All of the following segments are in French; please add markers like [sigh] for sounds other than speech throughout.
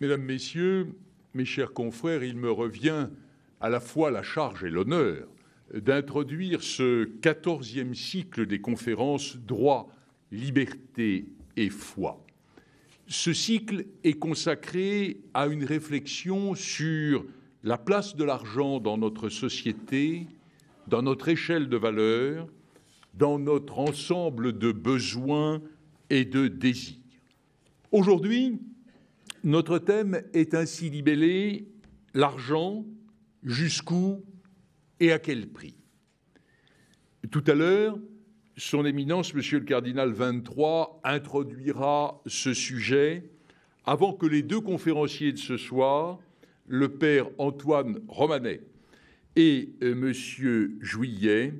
Mesdames, Messieurs, mes chers confrères, il me revient à la fois la charge et l'honneur d'introduire ce quatorzième cycle des conférences Droit, Liberté et Foi. Ce cycle est consacré à une réflexion sur la place de l'argent dans notre société, dans notre échelle de valeurs, dans notre ensemble de besoins et de désirs. Aujourd'hui, notre thème est ainsi libellé l'argent, jusqu'où et à quel prix. Tout à l'heure, son Éminence, Monsieur le Cardinal 23, introduira ce sujet avant que les deux conférenciers de ce soir, le Père Antoine Romanet et euh, Monsieur Juillet,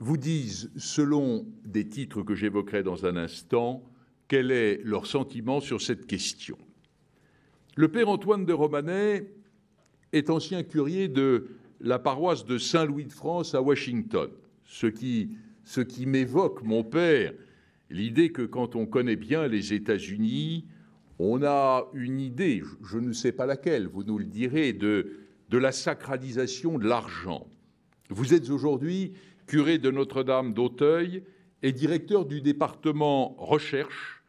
vous disent, selon des titres que j'évoquerai dans un instant, quel est leur sentiment sur cette question. Le père Antoine de Romanet est ancien curé de la paroisse de Saint-Louis de France à Washington, ce qui, ce qui m'évoque, mon père, l'idée que quand on connaît bien les États-Unis, on a une idée, je ne sais pas laquelle, vous nous le direz, de, de la sacralisation de l'argent. Vous êtes aujourd'hui curé de Notre-Dame d'Auteuil et directeur du département recherche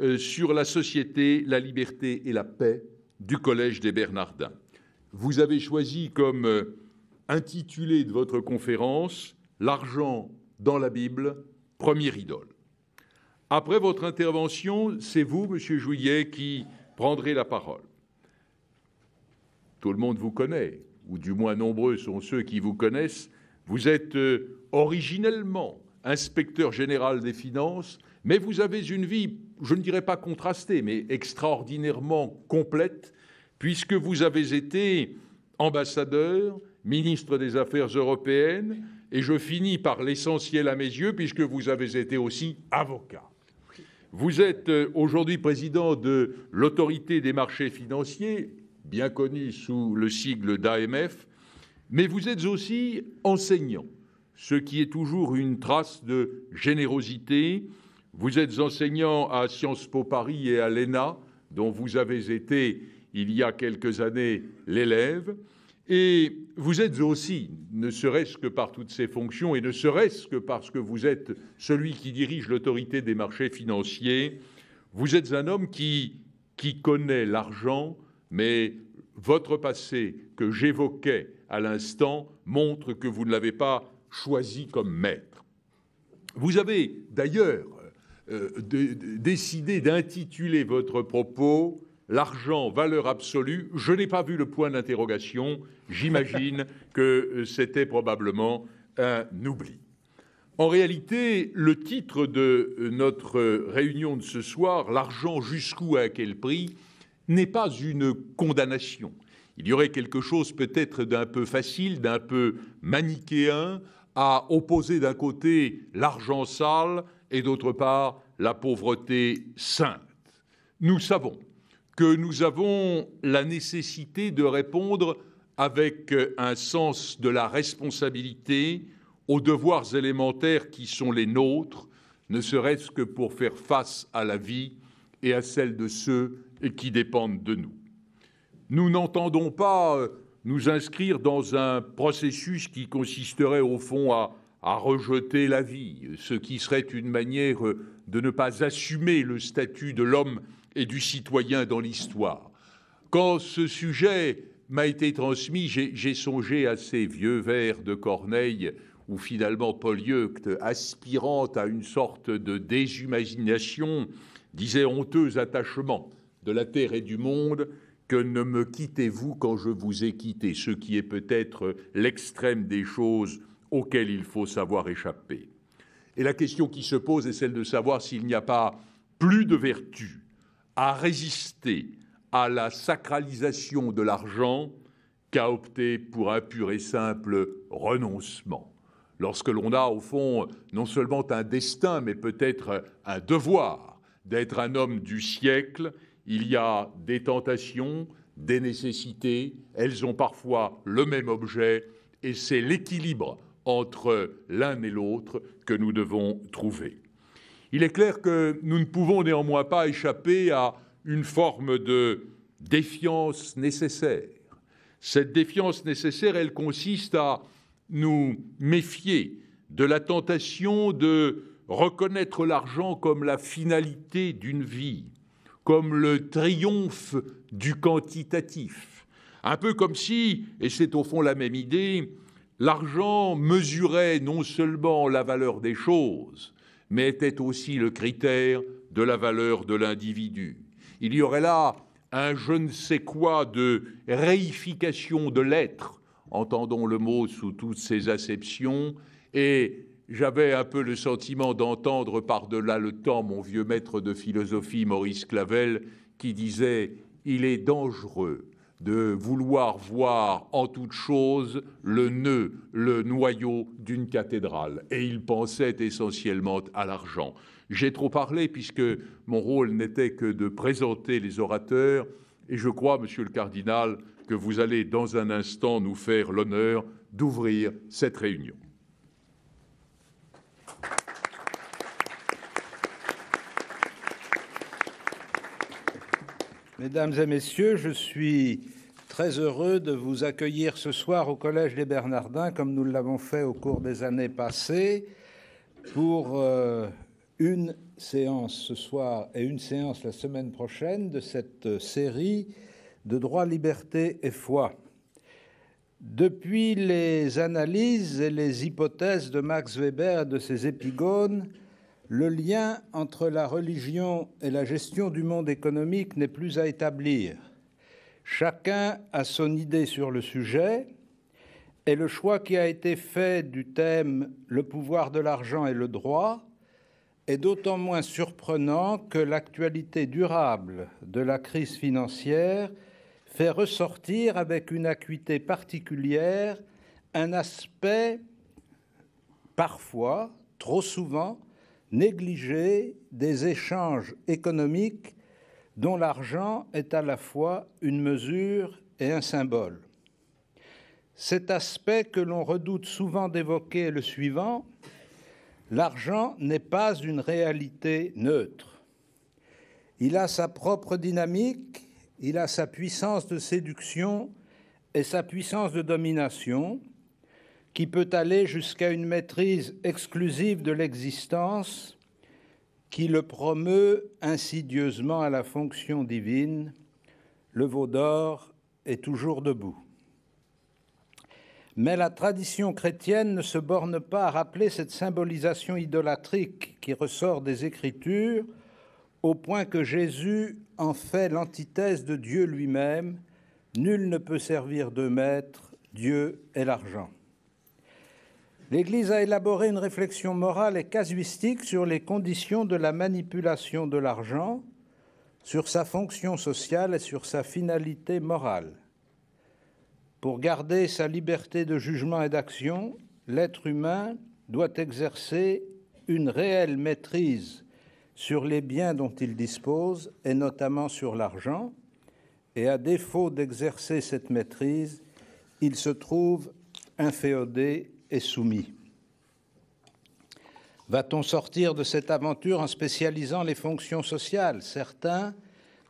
euh, sur la société, la liberté et la paix du Collège des Bernardins. Vous avez choisi comme euh, intitulé de votre conférence L'argent dans la Bible, première idole. Après votre intervention, c'est vous, Monsieur Jouillet, qui prendrez la parole. Tout le monde vous connaît, ou du moins nombreux sont ceux qui vous connaissent. Vous êtes euh, originellement inspecteur général des finances, mais vous avez une vie je ne dirais pas contrastée, mais extraordinairement complète, puisque vous avez été ambassadeur, ministre des Affaires européennes, et je finis par l'essentiel à mes yeux, puisque vous avez été aussi avocat. Vous êtes euh, aujourd'hui président de l'autorité des marchés financiers, bien connue sous le sigle d'AMF, mais vous êtes aussi enseignant, ce qui est toujours une trace de générosité, vous êtes enseignant à Sciences Po Paris et à l'ENA, dont vous avez été il y a quelques années l'élève. Et vous êtes aussi, ne serait-ce que par toutes ces fonctions et ne serait-ce que parce que vous êtes celui qui dirige l'autorité des marchés financiers, vous êtes un homme qui, qui connaît l'argent, mais votre passé que j'évoquais à l'instant montre que vous ne l'avez pas choisi comme maître. Vous avez d'ailleurs euh, décider de, d'intituler votre propos L'argent, valeur absolue, je n'ai pas vu le point d'interrogation, j'imagine [laughs] que euh, c'était probablement un oubli. En réalité, le titre de euh, notre réunion de ce soir, L'argent jusqu'où à quel prix, n'est pas une condamnation. Il y aurait quelque chose peut-être d'un peu facile, d'un peu manichéen, à opposer d'un côté l'argent sale et d'autre part la pauvreté sainte. Nous savons que nous avons la nécessité de répondre avec un sens de la responsabilité aux devoirs élémentaires qui sont les nôtres, ne serait-ce que pour faire face à la vie et à celle de ceux qui dépendent de nous. Nous n'entendons pas euh, nous inscrire dans un processus qui consisterait au fond à à rejeter la vie, ce qui serait une manière de ne pas assumer le statut de l'homme et du citoyen dans l'histoire. Quand ce sujet m'a été transmis, j'ai songé à ces vieux vers de Corneille où finalement Polyeucte, aspirant à une sorte de désimagination, disait honteux attachement de la terre et du monde, que ne me quittez-vous quand je vous ai quitté, ce qui est peut-être l'extrême des choses auquel il faut savoir échapper. Et la question qui se pose est celle de savoir s'il n'y a pas plus de vertu à résister à la sacralisation de l'argent qu'à opter pour un pur et simple renoncement. Lorsque l'on a, au fond, non seulement un destin, mais peut-être un devoir d'être un homme du siècle, il y a des tentations, des nécessités, elles ont parfois le même objet, et c'est l'équilibre entre l'un et l'autre que nous devons trouver. Il est clair que nous ne pouvons néanmoins pas échapper à une forme de défiance nécessaire. Cette défiance nécessaire, elle consiste à nous méfier de la tentation de reconnaître l'argent comme la finalité d'une vie, comme le triomphe du quantitatif. Un peu comme si, et c'est au fond la même idée, L'argent mesurait non seulement la valeur des choses, mais était aussi le critère de la valeur de l'individu. Il y aurait là un je ne sais quoi de réification de l'être, entendons le mot sous toutes ses acceptions, et j'avais un peu le sentiment d'entendre par-delà le temps mon vieux maître de philosophie Maurice Clavel qui disait Il est dangereux de vouloir voir en toute chose le nœud, le noyau d'une cathédrale. Et il pensait essentiellement à l'argent. J'ai trop parlé puisque mon rôle n'était que de présenter les orateurs. Et je crois, monsieur le cardinal, que vous allez dans un instant nous faire l'honneur d'ouvrir cette réunion. mesdames et messieurs, je suis très heureux de vous accueillir ce soir au Collège des Bernardins, comme nous l'avons fait au cours des années passées, pour euh, une séance ce soir et une séance la semaine prochaine de cette euh, série de droit, liberté et foi. Depuis les analyses et les hypothèses de Max Weber et de ses épigones, le lien entre la religion et la gestion du monde économique n'est plus à établir. Chacun a son idée sur le sujet et le choix qui a été fait du thème Le pouvoir de l'argent et le droit est d'autant moins surprenant que l'actualité durable de la crise financière fait ressortir avec une acuité particulière un aspect parfois, trop souvent, négliger des échanges économiques dont l'argent est à la fois une mesure et un symbole. Cet aspect que l'on redoute souvent d'évoquer est le suivant. L'argent n'est pas une réalité neutre. Il a sa propre dynamique, il a sa puissance de séduction et sa puissance de domination, qui peut aller jusqu'à une maîtrise exclusive de l'existence, qui le promeut insidieusement à la fonction divine, le veau d'or est toujours debout. Mais la tradition chrétienne ne se borne pas à rappeler cette symbolisation idolatrique qui ressort des Écritures, au point que Jésus en fait l'antithèse de Dieu lui-même. Nul ne peut servir de maître, Dieu est l'argent l'Église a élaboré une réflexion morale et casuistique sur les conditions de la manipulation de l'argent, sur sa fonction sociale et sur sa finalité morale. Pour garder sa liberté de jugement et d'action, l'être humain doit exercer une réelle maîtrise sur les biens dont il dispose, et notamment sur l'argent, et à défaut d'exercer cette maîtrise, il se trouve inféodé est soumis. Va-t-on sortir de cette aventure en spécialisant les fonctions sociales, certains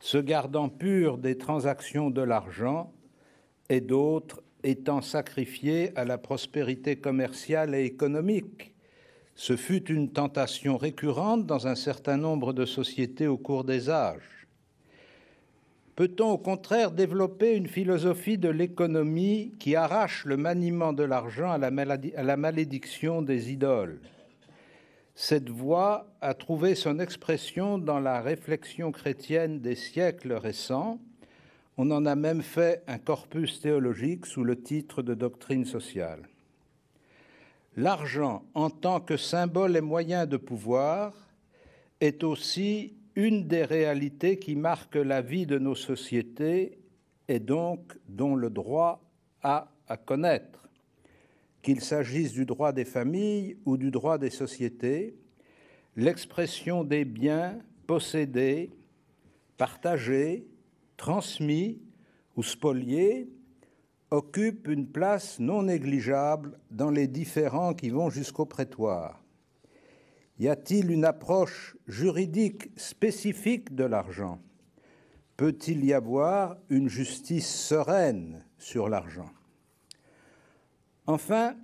se gardant purs des transactions de l'argent et d'autres étant sacrifiés à la prospérité commerciale et économique Ce fut une tentation récurrente dans un certain nombre de sociétés au cours des âges. Peut-on au contraire développer une philosophie de l'économie qui arrache le maniement de l'argent à, la malédiction des idoles Cette voie a trouvé son expression dans la réflexion chrétienne des siècles récents. On en a même fait un corpus théologique sous le titre de doctrine sociale. L'argent, en tant que symbole et moyen de pouvoir, est aussi une des réalités qui marque la vie de nos sociétés et donc dont le droit a à connaître. Qu'il s'agisse du droit des familles ou du droit des sociétés, l'expression des biens possédés, partagés, transmis ou spoliés occupe une place non négligeable dans les différents qui vont jusqu'au prétoire. Y a-t-il une approche juridique spécifique de l'argent Peut-il y avoir une justice sereine sur l'argent Enfin,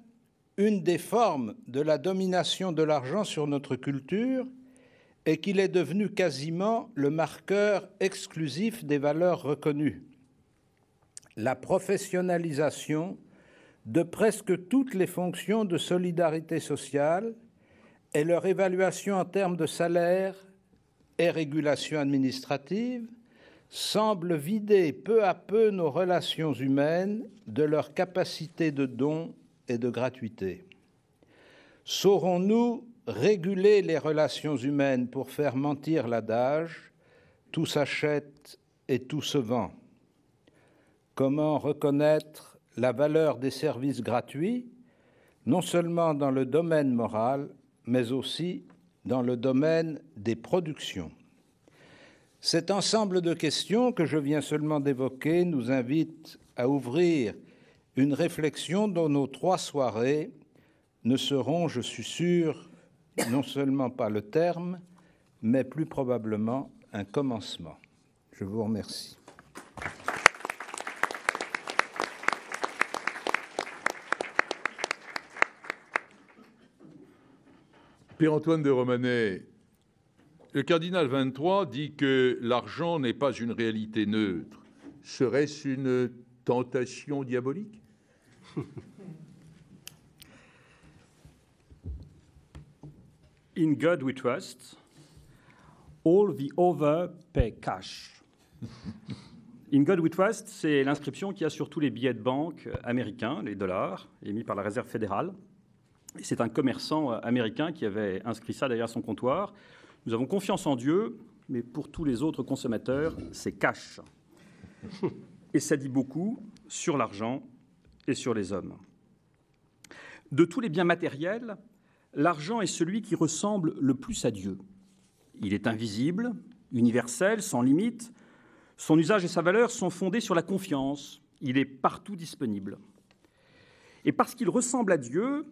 une des formes de la domination de l'argent sur notre culture est qu'il est devenu quasiment le marqueur exclusif des valeurs reconnues. La professionnalisation de presque toutes les fonctions de solidarité sociale, et leur évaluation en termes de salaire et régulation administrative semblent vider peu à peu nos relations humaines de leur capacité de don et de gratuité. Saurons-nous réguler les relations humaines pour faire mentir l'adage tout s'achète et tout se vend Comment reconnaître la valeur des services gratuits, non seulement dans le domaine moral, mais aussi dans le domaine des productions. Cet ensemble de questions que je viens seulement d'évoquer nous invite à ouvrir une réflexion dont nos trois soirées ne seront, je suis sûr, non seulement pas le terme, mais plus probablement un commencement. Je vous remercie. Pierre-Antoine de Romanet, le cardinal 23 dit que l'argent n'est pas une réalité neutre. Serait-ce une tentation diabolique [laughs] In God we trust. All the over pay cash. [laughs] In God we trust, c'est l'inscription qui a sur tous les billets de banque américains, les dollars, émis par la Réserve fédérale. C'est un commerçant euh, américain qui avait inscrit ça derrière son comptoir. Nous avons confiance en Dieu, mais pour tous les autres consommateurs, c'est cash. Et ça dit beaucoup sur l'argent et sur les hommes. De tous les biens matériels, l'argent est celui qui ressemble le plus à Dieu. Il est invisible, universel, sans limite. Son usage et sa valeur sont fondés sur la confiance. Il est partout disponible. Et parce qu'il ressemble à Dieu,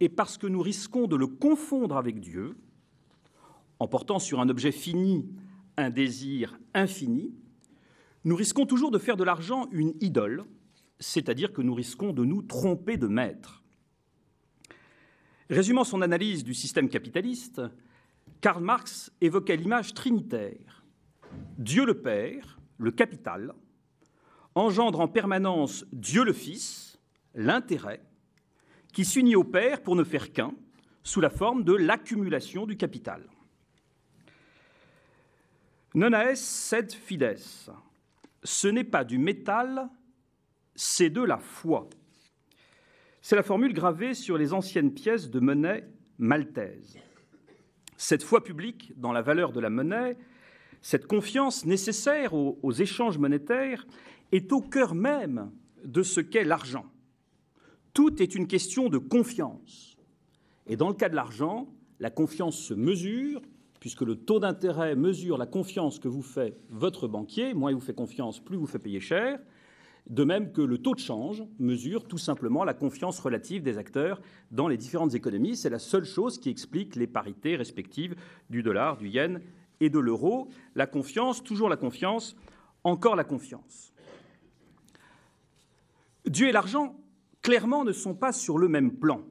et parce que nous risquons de le confondre avec Dieu, en portant sur un objet fini un désir infini, nous risquons toujours de faire de l'argent une idole, c'est-à-dire que nous risquons de nous tromper de maître. Résumant son analyse du système capitaliste, Karl Marx évoquait l'image trinitaire. Dieu le Père, le capital, engendre en permanence Dieu le Fils, l'intérêt, qui s'unit au père pour ne faire qu'un, sous la forme de l'accumulation du capital. Nonaes sed fides. Ce n'est pas du métal, c'est de la foi. C'est la formule gravée sur les anciennes pièces de monnaie maltaise. Cette foi publique dans la valeur de la monnaie, cette confiance nécessaire aux échanges monétaires est au cœur même de ce qu'est l'argent. Tout est une question de confiance. Et dans le cas de l'argent, la confiance se mesure, puisque le taux d'intérêt mesure la confiance que vous fait votre banquier. Moins il vous fait confiance, plus vous fait payer cher. De même que le taux de change mesure tout simplement la confiance relative des acteurs dans les différentes économies. C'est la seule chose qui explique les parités respectives du dollar, du yen et de l'euro. La confiance, toujours la confiance, encore la confiance. Dieu et l'argent clairement ne sont pas sur le même plan.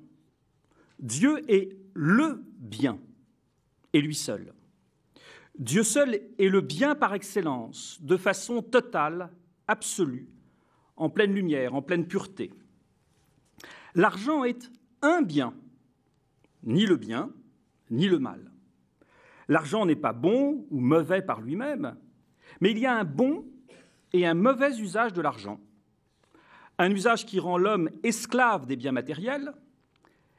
Dieu est le bien, et lui seul. Dieu seul est le bien par excellence, de façon totale, absolue, en pleine lumière, en pleine pureté. L'argent est un bien, ni le bien, ni le mal. L'argent n'est pas bon ou mauvais par lui-même, mais il y a un bon et un mauvais usage de l'argent un usage qui rend l'homme esclave des biens matériels,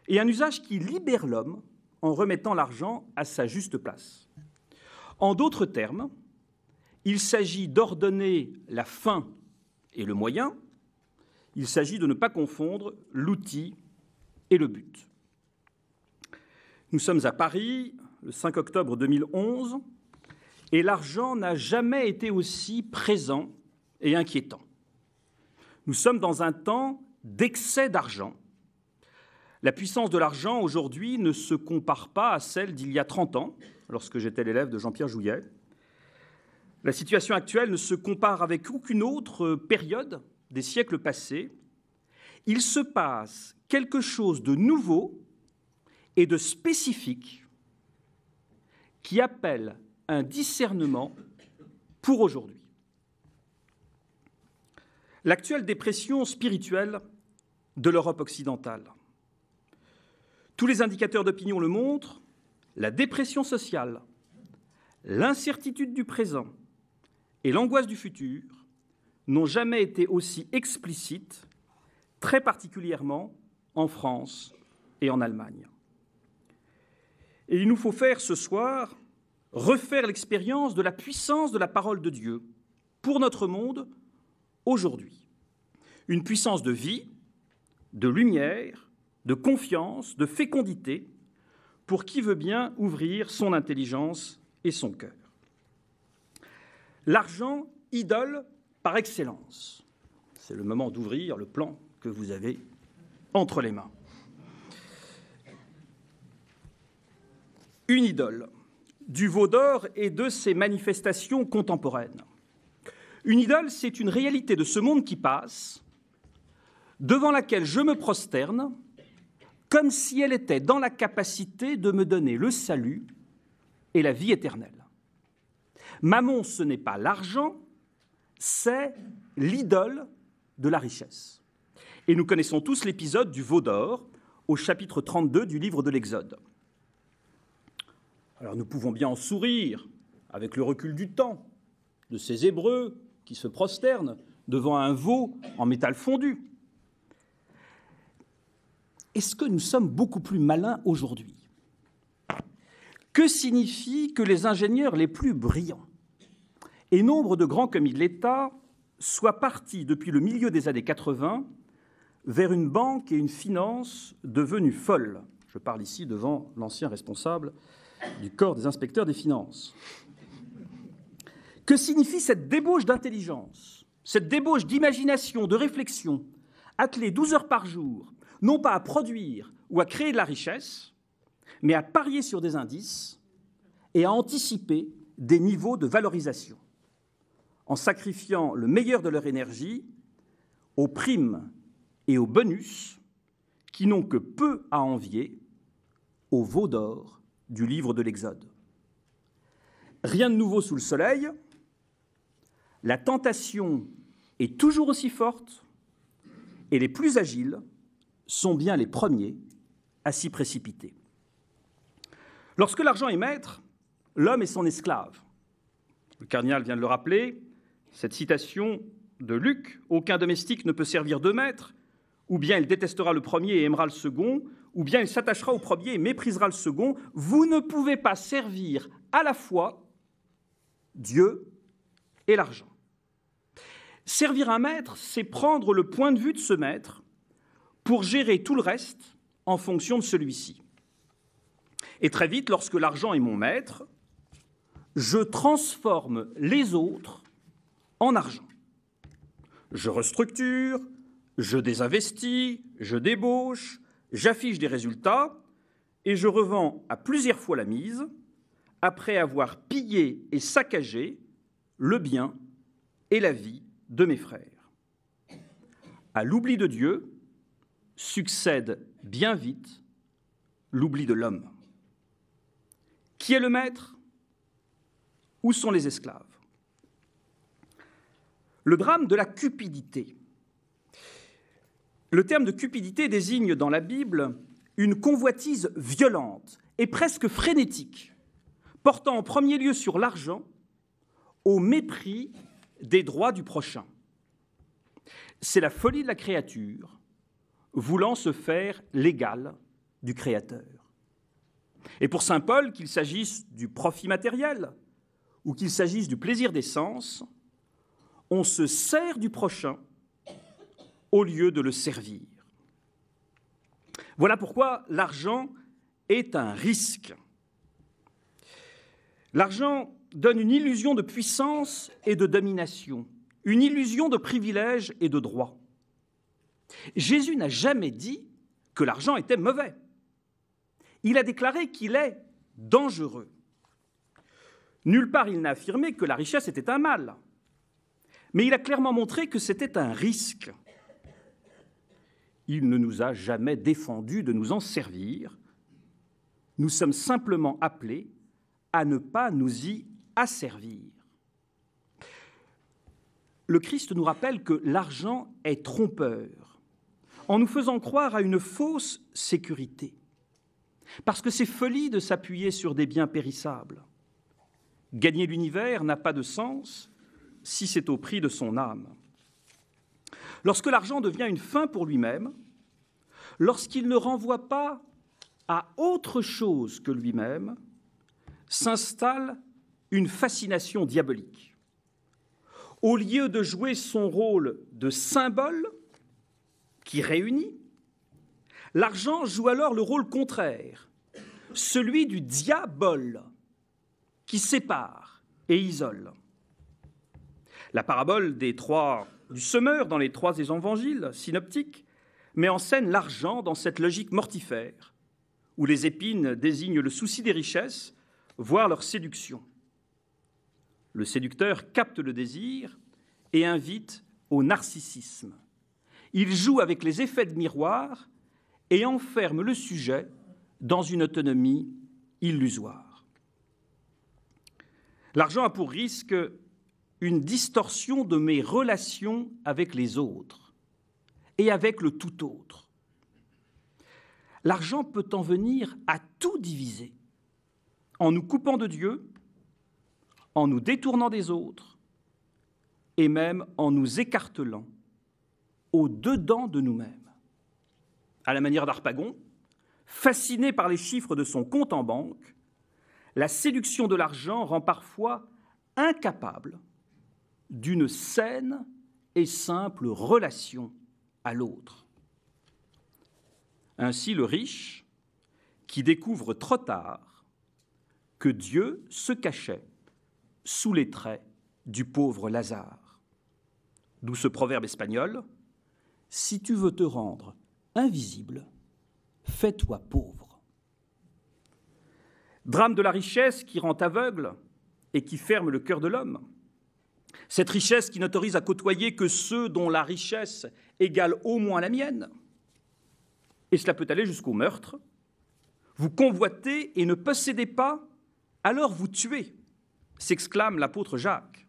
et un usage qui libère l'homme en remettant l'argent à sa juste place. En d'autres termes, il s'agit d'ordonner la fin et le moyen, il s'agit de ne pas confondre l'outil et le but. Nous sommes à Paris, le 5 octobre 2011, et l'argent n'a jamais été aussi présent et inquiétant. Nous sommes dans un temps d'excès d'argent. La puissance de l'argent aujourd'hui ne se compare pas à celle d'il y a 30 ans, lorsque j'étais l'élève de Jean-Pierre Jouillet. La situation actuelle ne se compare avec aucune autre période des siècles passés. Il se passe quelque chose de nouveau et de spécifique qui appelle un discernement pour aujourd'hui l'actuelle dépression spirituelle de l'Europe occidentale. Tous les indicateurs d'opinion le montrent, la dépression sociale, l'incertitude du présent et l'angoisse du futur n'ont jamais été aussi explicites, très particulièrement en France et en Allemagne. Et il nous faut faire ce soir refaire l'expérience de la puissance de la parole de Dieu pour notre monde aujourd'hui. Une puissance de vie, de lumière, de confiance, de fécondité, pour qui veut bien ouvrir son intelligence et son cœur. L'argent, idole par excellence. C'est le moment d'ouvrir le plan que vous avez entre les mains. Une idole du veau d'or et de ses manifestations contemporaines. Une idole, c'est une réalité de ce monde qui passe, devant laquelle je me prosterne, comme si elle était dans la capacité de me donner le salut et la vie éternelle. Mammon, ce n'est pas l'argent, c'est l'idole de la richesse. Et nous connaissons tous l'épisode du veau d'or au chapitre 32 du livre de l'Exode. Alors nous pouvons bien en sourire avec le recul du temps de ces Hébreux qui se prosternent devant un veau en métal fondu. Est-ce que nous sommes beaucoup plus malins aujourd'hui Que signifie que les ingénieurs les plus brillants et nombre de grands commis de l'État soient partis depuis le milieu des années 80 vers une banque et une finance devenues folles Je parle ici devant l'ancien responsable du corps des inspecteurs des finances. Que signifie cette débauche d'intelligence, cette débauche d'imagination, de réflexion, attelée 12 heures par jour, non pas à produire ou à créer de la richesse, mais à parier sur des indices et à anticiper des niveaux de valorisation, en sacrifiant le meilleur de leur énergie aux primes et aux bonus qui n'ont que peu à envier au veau d'or du livre de l'Exode. Rien de nouveau sous le soleil, la tentation est toujours aussi forte et les plus agiles sont bien les premiers à s'y précipiter. Lorsque l'argent est maître, l'homme est son esclave. Le cardinal vient de le rappeler, cette citation de Luc, aucun domestique ne peut servir de maître, ou bien il détestera le premier et aimera le second, ou bien il s'attachera au premier et méprisera le second. Vous ne pouvez pas servir à la fois Dieu et l'argent. Servir un maître, c'est prendre le point de vue de ce maître pour gérer tout le reste en fonction de celui-ci. Et très vite, lorsque l'argent est mon maître, je transforme les autres en argent. Je restructure, je désinvestis, je débauche, j'affiche des résultats et je revends à plusieurs fois la mise après avoir pillé et saccagé le bien et la vie de mes frères. À l'oubli de Dieu succède bien vite l'oubli de l'homme. Qui est le maître Où sont les esclaves Le drame de la cupidité. Le terme de cupidité désigne dans la Bible une convoitise violente et presque frénétique, portant en premier lieu sur l'argent, au mépris des droits du prochain. C'est la folie de la créature voulant se faire l'égal du Créateur. Et pour Saint Paul, qu'il s'agisse du profit matériel ou qu'il s'agisse du plaisir des sens, on se sert du prochain au lieu de le servir. Voilà pourquoi l'argent est un risque. L'argent donne une illusion de puissance et de domination, une illusion de privilège et de droit. Jésus n'a jamais dit que l'argent était mauvais. Il a déclaré qu'il est dangereux. Nulle part il n'a affirmé que la richesse était un mal, mais il a clairement montré que c'était un risque. Il ne nous a jamais défendu de nous en servir. Nous sommes simplement appelés à ne pas nous y à servir. Le Christ nous rappelle que l'argent est trompeur en nous faisant croire à une fausse sécurité, parce que c'est folie de s'appuyer sur des biens périssables. Gagner l'univers n'a pas de sens si c'est au prix de son âme. Lorsque l'argent devient une fin pour lui-même, lorsqu'il ne renvoie pas à autre chose que lui-même, s'installe une fascination diabolique. Au lieu de jouer son rôle de symbole qui réunit, l'argent joue alors le rôle contraire, celui du diable qui sépare et isole. La parabole des trois, du semeur dans les trois évangiles synoptiques met en scène l'argent dans cette logique mortifère, où les épines désignent le souci des richesses, voire leur séduction. Le séducteur capte le désir et invite au narcissisme. Il joue avec les effets de miroir et enferme le sujet dans une autonomie illusoire. L'argent a pour risque une distorsion de mes relations avec les autres et avec le tout autre. L'argent peut en venir à tout diviser. En nous coupant de Dieu, en nous détournant des autres et même en nous écartelant au-dedans de nous-mêmes. À la manière d'Arpagon, fasciné par les chiffres de son compte en banque, la séduction de l'argent rend parfois incapable d'une saine et simple relation à l'autre. Ainsi le riche, qui découvre trop tard que Dieu se cachait sous les traits du pauvre Lazare. D'où ce proverbe espagnol Si tu veux te rendre invisible, fais-toi pauvre. Drame de la richesse qui rend aveugle et qui ferme le cœur de l'homme. Cette richesse qui n'autorise à côtoyer que ceux dont la richesse égale au moins la mienne. Et cela peut aller jusqu'au meurtre. Vous convoitez et ne possédez pas, alors vous tuez s'exclame l'apôtre Jacques.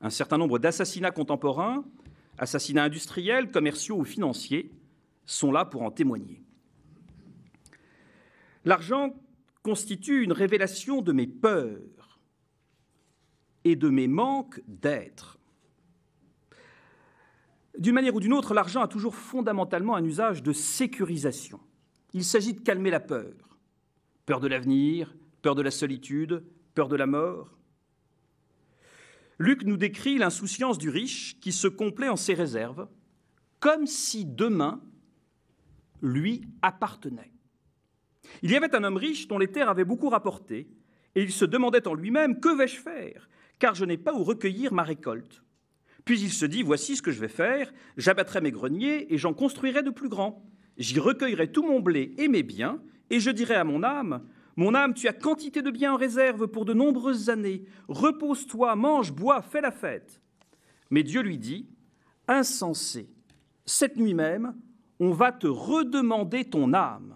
Un certain nombre d'assassinats contemporains, assassinats industriels, commerciaux ou financiers, sont là pour en témoigner. L'argent constitue une révélation de mes peurs et de mes manques d'être. D'une manière ou d'une autre, l'argent a toujours fondamentalement un usage de sécurisation. Il s'agit de calmer la peur. Peur de l'avenir, peur de la solitude, peur de la mort. Luc nous décrit l'insouciance du riche qui se complait en ses réserves, comme si demain lui appartenait. Il y avait un homme riche dont les terres avaient beaucoup rapporté, et il se demandait en lui-même Que vais-je faire Car je n'ai pas où recueillir ma récolte. Puis il se dit Voici ce que je vais faire, j'abattrai mes greniers et j'en construirai de plus grands. J'y recueillerai tout mon blé et mes biens, et je dirai à mon âme mon âme, tu as quantité de biens en réserve pour de nombreuses années. Repose-toi, mange, bois, fais la fête. Mais Dieu lui dit, insensé, cette nuit même, on va te redemander ton âme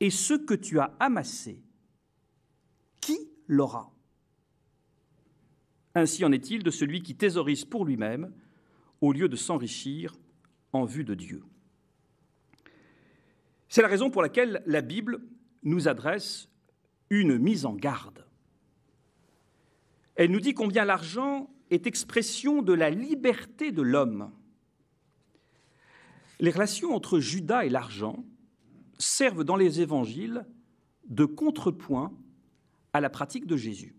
et ce que tu as amassé. Qui l'aura Ainsi en est-il de celui qui thésaurise pour lui-même au lieu de s'enrichir en vue de Dieu. C'est la raison pour laquelle la Bible nous adresse une mise en garde. Elle nous dit combien l'argent est expression de la liberté de l'homme. Les relations entre Judas et l'argent servent dans les évangiles de contrepoint à la pratique de Jésus.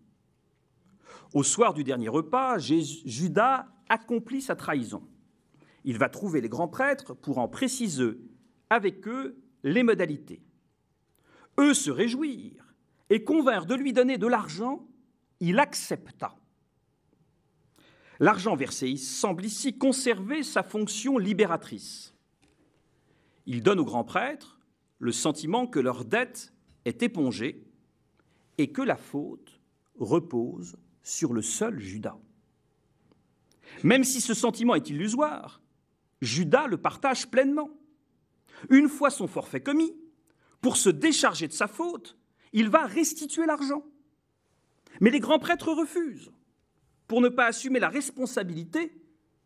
Au soir du dernier repas, Judas accomplit sa trahison. Il va trouver les grands prêtres pour en préciser avec eux les modalités eux se réjouirent et convinrent de lui donner de l'argent, il accepta. L'argent versé semble ici conserver sa fonction libératrice. Il donne aux grands prêtres le sentiment que leur dette est épongée et que la faute repose sur le seul Judas. Même si ce sentiment est illusoire, Judas le partage pleinement. Une fois son forfait commis, pour se décharger de sa faute, il va restituer l'argent. Mais les grands prêtres refusent, pour ne pas assumer la responsabilité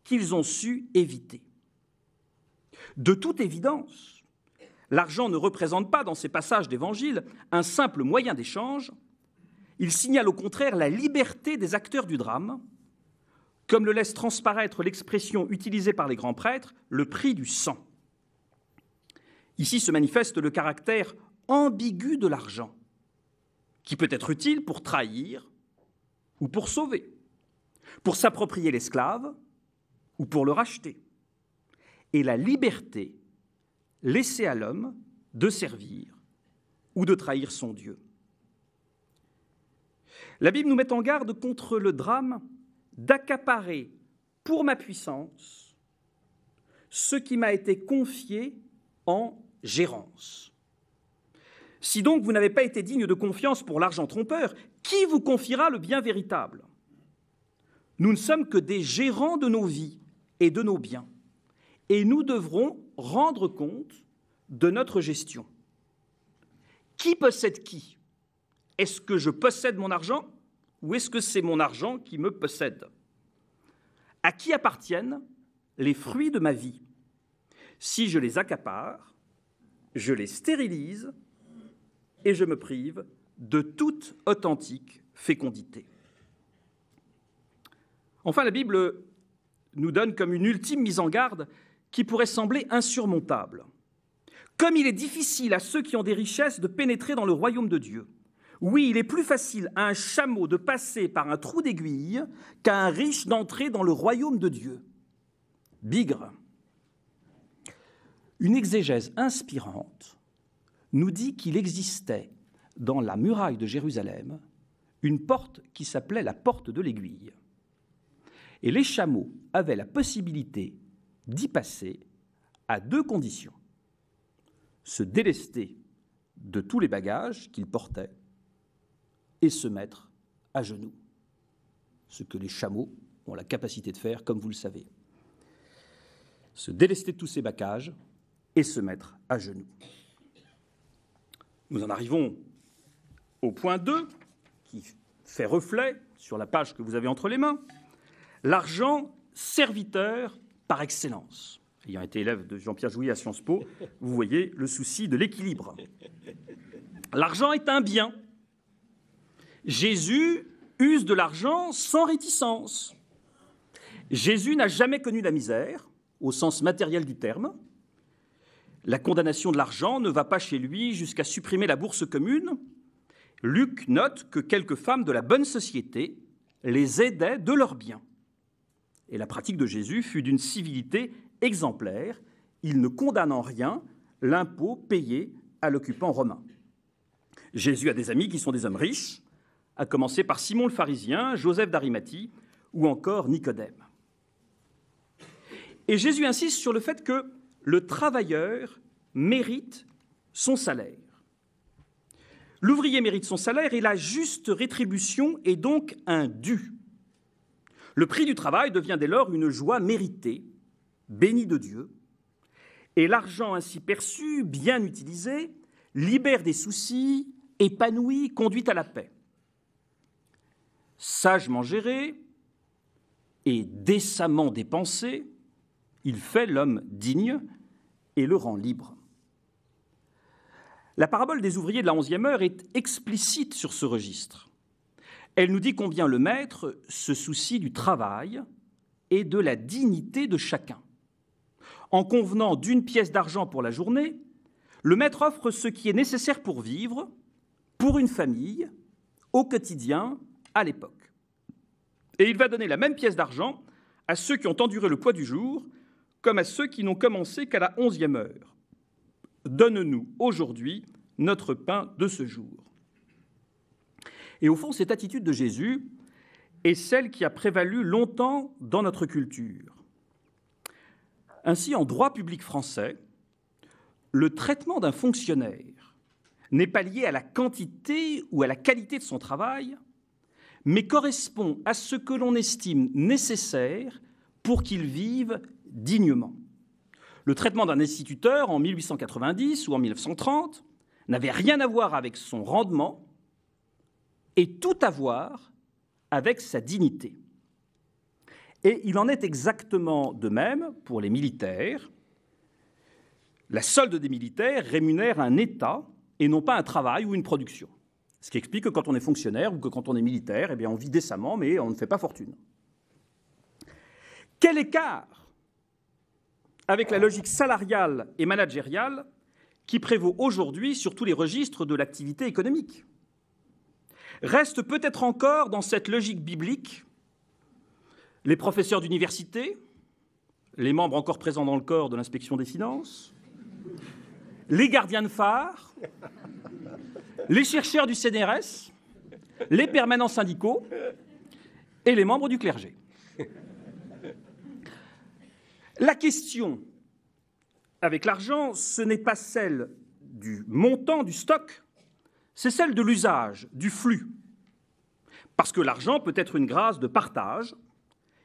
qu'ils ont su éviter. De toute évidence, l'argent ne représente pas dans ces passages d'Évangile un simple moyen d'échange, il signale au contraire la liberté des acteurs du drame, comme le laisse transparaître l'expression utilisée par les grands prêtres, le prix du sang. Ici se manifeste le caractère ambigu de l'argent, qui peut être utile pour trahir ou pour sauver, pour s'approprier l'esclave ou pour le racheter, et la liberté laissée à l'homme de servir ou de trahir son Dieu. La Bible nous met en garde contre le drame d'accaparer pour ma puissance ce qui m'a été confié en gérance. Si donc vous n'avez pas été digne de confiance pour l'argent trompeur, qui vous confiera le bien véritable Nous ne sommes que des gérants de nos vies et de nos biens, et nous devrons rendre compte de notre gestion. Qui possède qui Est-ce que je possède mon argent ou est-ce que c'est mon argent qui me possède À qui appartiennent les fruits de ma vie Si je les accapare, je les stérilise et je me prive de toute authentique fécondité. Enfin, la Bible nous donne comme une ultime mise en garde qui pourrait sembler insurmontable. Comme il est difficile à ceux qui ont des richesses de pénétrer dans le royaume de Dieu. Oui, il est plus facile à un chameau de passer par un trou d'aiguille qu'à un riche d'entrer dans le royaume de Dieu. Bigre. Une exégèse inspirante nous dit qu'il existait dans la muraille de Jérusalem une porte qui s'appelait la porte de l'aiguille. Et les chameaux avaient la possibilité d'y passer à deux conditions. Se délester de tous les bagages qu'ils portaient et se mettre à genoux. Ce que les chameaux ont la capacité de faire, comme vous le savez. Se délester de tous ces bagages et se mettre à genoux. Nous en arrivons au point 2, qui fait reflet sur la page que vous avez entre les mains. L'argent serviteur par excellence. Ayant été élève de Jean-Pierre Jouy à Sciences Po, vous voyez le souci de l'équilibre. L'argent est un bien. Jésus use de l'argent sans réticence. Jésus n'a jamais connu la misère, au sens matériel du terme, la condamnation de l'argent ne va pas chez lui jusqu'à supprimer la bourse commune. Luc note que quelques femmes de la bonne société les aidaient de leurs biens. Et la pratique de Jésus fut d'une civilité exemplaire, il ne condamne en rien l'impôt payé à l'occupant romain. Jésus a des amis qui sont des hommes riches, à commencer par Simon le pharisien, Joseph d'Arimathie ou encore Nicodème. Et Jésus insiste sur le fait que le travailleur mérite son salaire. L'ouvrier mérite son salaire et la juste rétribution est donc un dû. Le prix du travail devient dès lors une joie méritée, bénie de Dieu, et l'argent ainsi perçu, bien utilisé, libère des soucis, épanouit, conduit à la paix. Sagement géré et décemment dépensé, il fait l'homme digne et le rend libre. La parabole des ouvriers de la onzième heure est explicite sur ce registre. Elle nous dit combien le maître se soucie du travail et de la dignité de chacun. En convenant d'une pièce d'argent pour la journée, le maître offre ce qui est nécessaire pour vivre, pour une famille, au quotidien, à l'époque. Et il va donner la même pièce d'argent à ceux qui ont enduré le poids du jour comme à ceux qui n'ont commencé qu'à la onzième heure. Donne-nous aujourd'hui notre pain de ce jour. Et au fond, cette attitude de Jésus est celle qui a prévalu longtemps dans notre culture. Ainsi, en droit public français, le traitement d'un fonctionnaire n'est pas lié à la quantité ou à la qualité de son travail, mais correspond à ce que l'on estime nécessaire pour qu'il vive dignement. Le traitement d'un instituteur en 1890 ou en 1930 n'avait rien à voir avec son rendement et tout à voir avec sa dignité. Et il en est exactement de même pour les militaires. La solde des militaires rémunère un État et non pas un travail ou une production. Ce qui explique que quand on est fonctionnaire ou que quand on est militaire, eh bien on vit décemment, mais on ne fait pas fortune. Quel écart avec la logique salariale et managériale qui prévaut aujourd'hui sur tous les registres de l'activité économique. Restent peut-être encore dans cette logique biblique les professeurs d'université, les membres encore présents dans le corps de l'inspection des finances, les gardiens de phare, les chercheurs du CNRS, les permanents syndicaux et les membres du clergé. La question avec l'argent, ce n'est pas celle du montant du stock, c'est celle de l'usage, du flux. Parce que l'argent peut être une grâce de partage,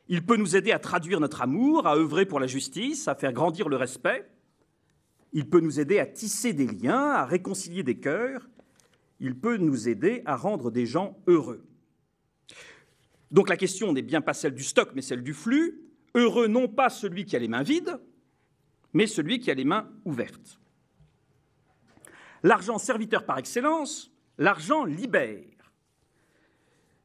il peut nous aider à traduire notre amour, à œuvrer pour la justice, à faire grandir le respect, il peut nous aider à tisser des liens, à réconcilier des cœurs, il peut nous aider à rendre des gens heureux. Donc la question n'est bien pas celle du stock, mais celle du flux, Heureux non pas celui qui a les mains vides, mais celui qui a les mains ouvertes. L'argent serviteur par excellence, l'argent libère.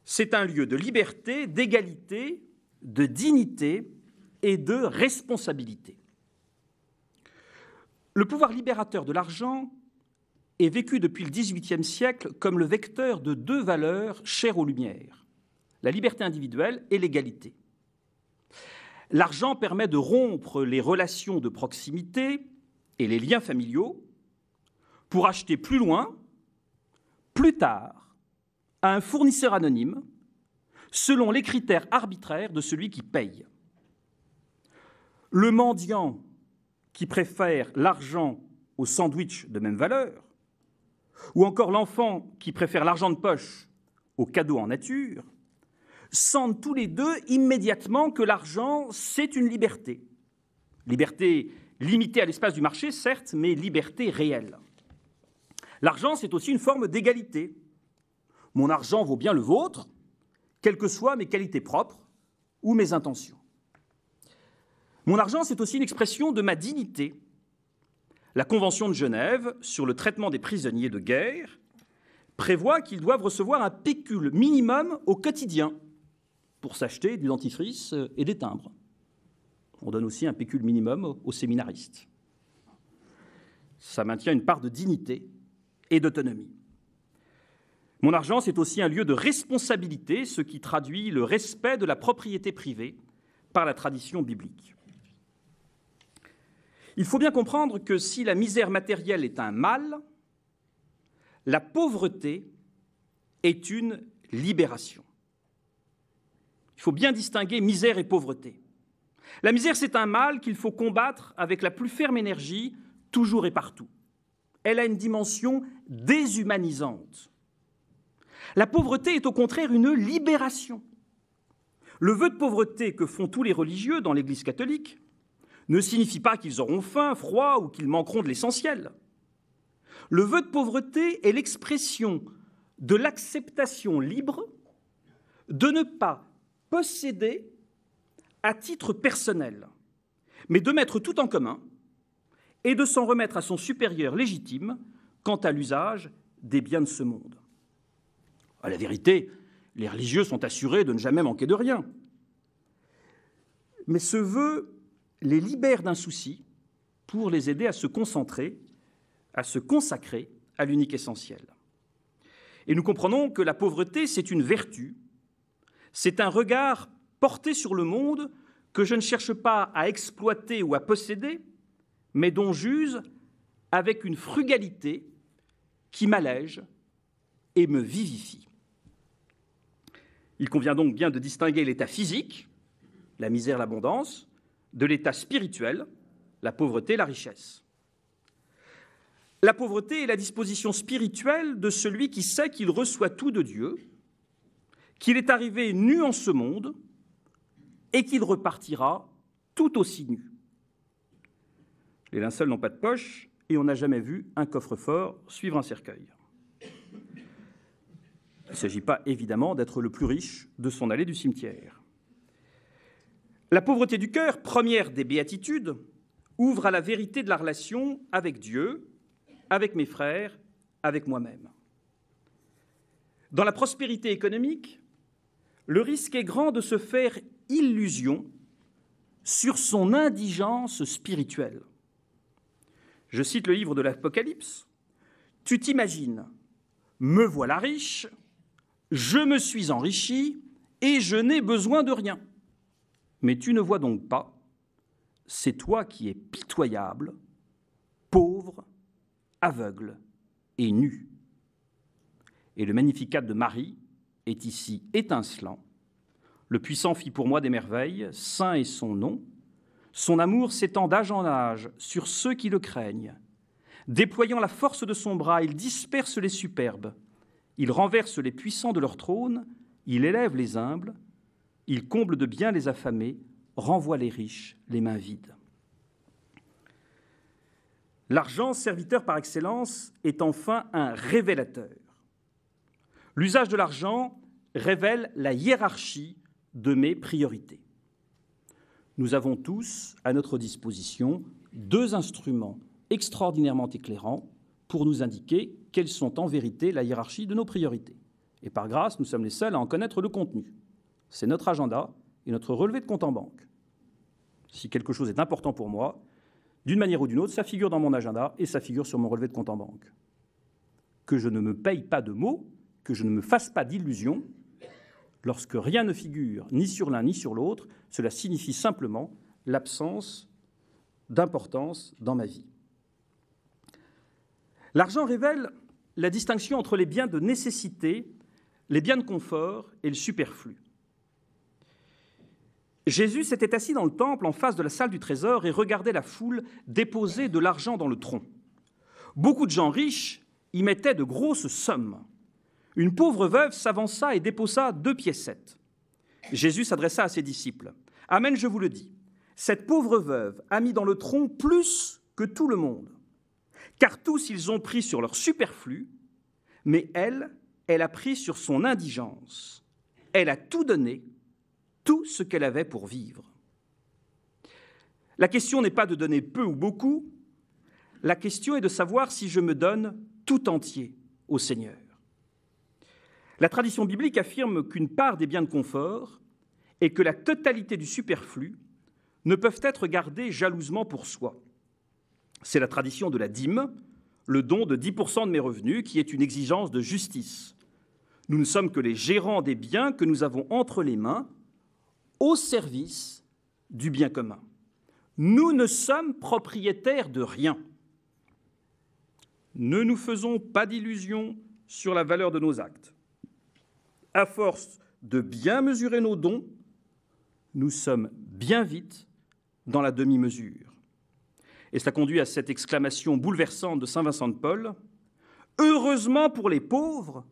C'est un lieu de liberté, d'égalité, de dignité et de responsabilité. Le pouvoir libérateur de l'argent est vécu depuis le XVIIIe siècle comme le vecteur de deux valeurs chères aux Lumières, la liberté individuelle et l'égalité. L'argent permet de rompre les relations de proximité et les liens familiaux pour acheter plus loin, plus tard, à un fournisseur anonyme, selon les critères arbitraires de celui qui paye. Le mendiant qui préfère l'argent au sandwich de même valeur, ou encore l'enfant qui préfère l'argent de poche au cadeau en nature, sentent tous les deux immédiatement que l'argent, c'est une liberté. Liberté limitée à l'espace du marché, certes, mais liberté réelle. L'argent, c'est aussi une forme d'égalité. Mon argent vaut bien le vôtre, quelles que soient mes qualités propres ou mes intentions. Mon argent, c'est aussi une expression de ma dignité. La Convention de Genève sur le traitement des prisonniers de guerre prévoit qu'ils doivent recevoir un pécule minimum au quotidien pour s'acheter du dentifrice euh, et des timbres. On donne aussi un pécule minimum aux séminaristes. Ça maintient une part de dignité et d'autonomie. Mon argent, c'est aussi un lieu de responsabilité, ce qui traduit le respect de la propriété privée par la tradition biblique. Il faut bien comprendre que si la misère matérielle est un mal, la pauvreté est une libération. Il faut bien distinguer misère et pauvreté. La misère, c'est un mal qu'il faut combattre avec la plus ferme énergie, toujours et partout. Elle a une dimension déshumanisante. La pauvreté est au contraire une libération. Le vœu de pauvreté que font tous les religieux dans l'Église catholique ne signifie pas qu'ils auront faim, froid ou qu'ils manqueront de l'essentiel. Le vœu de pauvreté est l'expression de l'acceptation libre de ne pas posséder à titre personnel, mais de mettre tout en commun et de s'en remettre à son supérieur légitime quant à l'usage des biens de ce monde. À la vérité, les religieux sont assurés de ne jamais manquer de rien. Mais ce vœu les libère d'un souci pour les aider à se concentrer, à se consacrer à l'unique essentiel. Et nous comprenons que la pauvreté, c'est une vertu c'est un regard porté sur le monde que je ne cherche pas à exploiter ou à posséder, mais dont j'use avec une frugalité qui m'allège et me vivifie. Il convient donc bien de distinguer l'état physique, la misère, l'abondance, de l'état spirituel, la pauvreté, la richesse. La pauvreté est la disposition spirituelle de celui qui sait qu'il reçoit tout de Dieu qu'il est arrivé nu en ce monde et qu'il repartira tout aussi nu. Les linceuls n'ont pas de poche et on n'a jamais vu un coffre-fort suivre un cercueil. Il ne s'agit pas évidemment d'être le plus riche de son allée du cimetière. La pauvreté du cœur, première des béatitudes, ouvre à la vérité de la relation avec Dieu, avec mes frères, avec moi-même. Dans la prospérité économique, le risque est grand de se faire illusion sur son indigence spirituelle. Je cite le livre de l'Apocalypse. Tu t'imagines, me voilà riche, je me suis enrichi et je n'ai besoin de rien. Mais tu ne vois donc pas, c'est toi qui es pitoyable, pauvre, aveugle et nu. Et le magnificat de Marie est ici étincelant. Le puissant fit pour moi des merveilles, saint est son nom. Son amour s'étend d'âge en âge sur ceux qui le craignent. Déployant la force de son bras, il disperse les superbes. Il renverse les puissants de leur trône, il élève les humbles, il comble de bien les affamés, renvoie les riches les mains vides. L'argent, serviteur par excellence, est enfin un révélateur. L'usage de l'argent révèle la hiérarchie de mes priorités. Nous avons tous à notre disposition deux instruments extraordinairement éclairants pour nous indiquer quelles sont en vérité la hiérarchie de nos priorités. Et par grâce, nous sommes les seuls à en connaître le contenu. C'est notre agenda et notre relevé de compte en banque. Si quelque chose est important pour moi, d'une manière ou d'une autre, ça figure dans mon agenda et ça figure sur mon relevé de compte en banque. Que je ne me paye pas de mots, que je ne me fasse pas d'illusions, Lorsque rien ne figure ni sur l'un ni sur l'autre, cela signifie simplement l'absence d'importance dans ma vie. L'argent révèle la distinction entre les biens de nécessité, les biens de confort et le superflu. Jésus s'était assis dans le temple en face de la salle du trésor et regardait la foule déposer de l'argent dans le tronc. Beaucoup de gens riches y mettaient de grosses sommes. Une pauvre veuve s'avança et déposa deux piécettes. Jésus s'adressa à ses disciples. Amen, je vous le dis. Cette pauvre veuve a mis dans le tronc plus que tout le monde, car tous ils ont pris sur leur superflu, mais elle, elle a pris sur son indigence. Elle a tout donné, tout ce qu'elle avait pour vivre. La question n'est pas de donner peu ou beaucoup, la question est de savoir si je me donne tout entier au Seigneur. La tradition biblique affirme qu'une part des biens de confort et que la totalité du superflu ne peuvent être gardés jalousement pour soi. C'est la tradition de la dîme, le don de 10% de mes revenus, qui est une exigence de justice. Nous ne sommes que les gérants des biens que nous avons entre les mains au service du bien commun. Nous ne sommes propriétaires de rien. Ne nous faisons pas d'illusions sur la valeur de nos actes à force de bien mesurer nos dons, nous sommes bien vite dans la demi-mesure. Et cela conduit à cette exclamation bouleversante de Saint Vincent de Paul, Heureusement pour les pauvres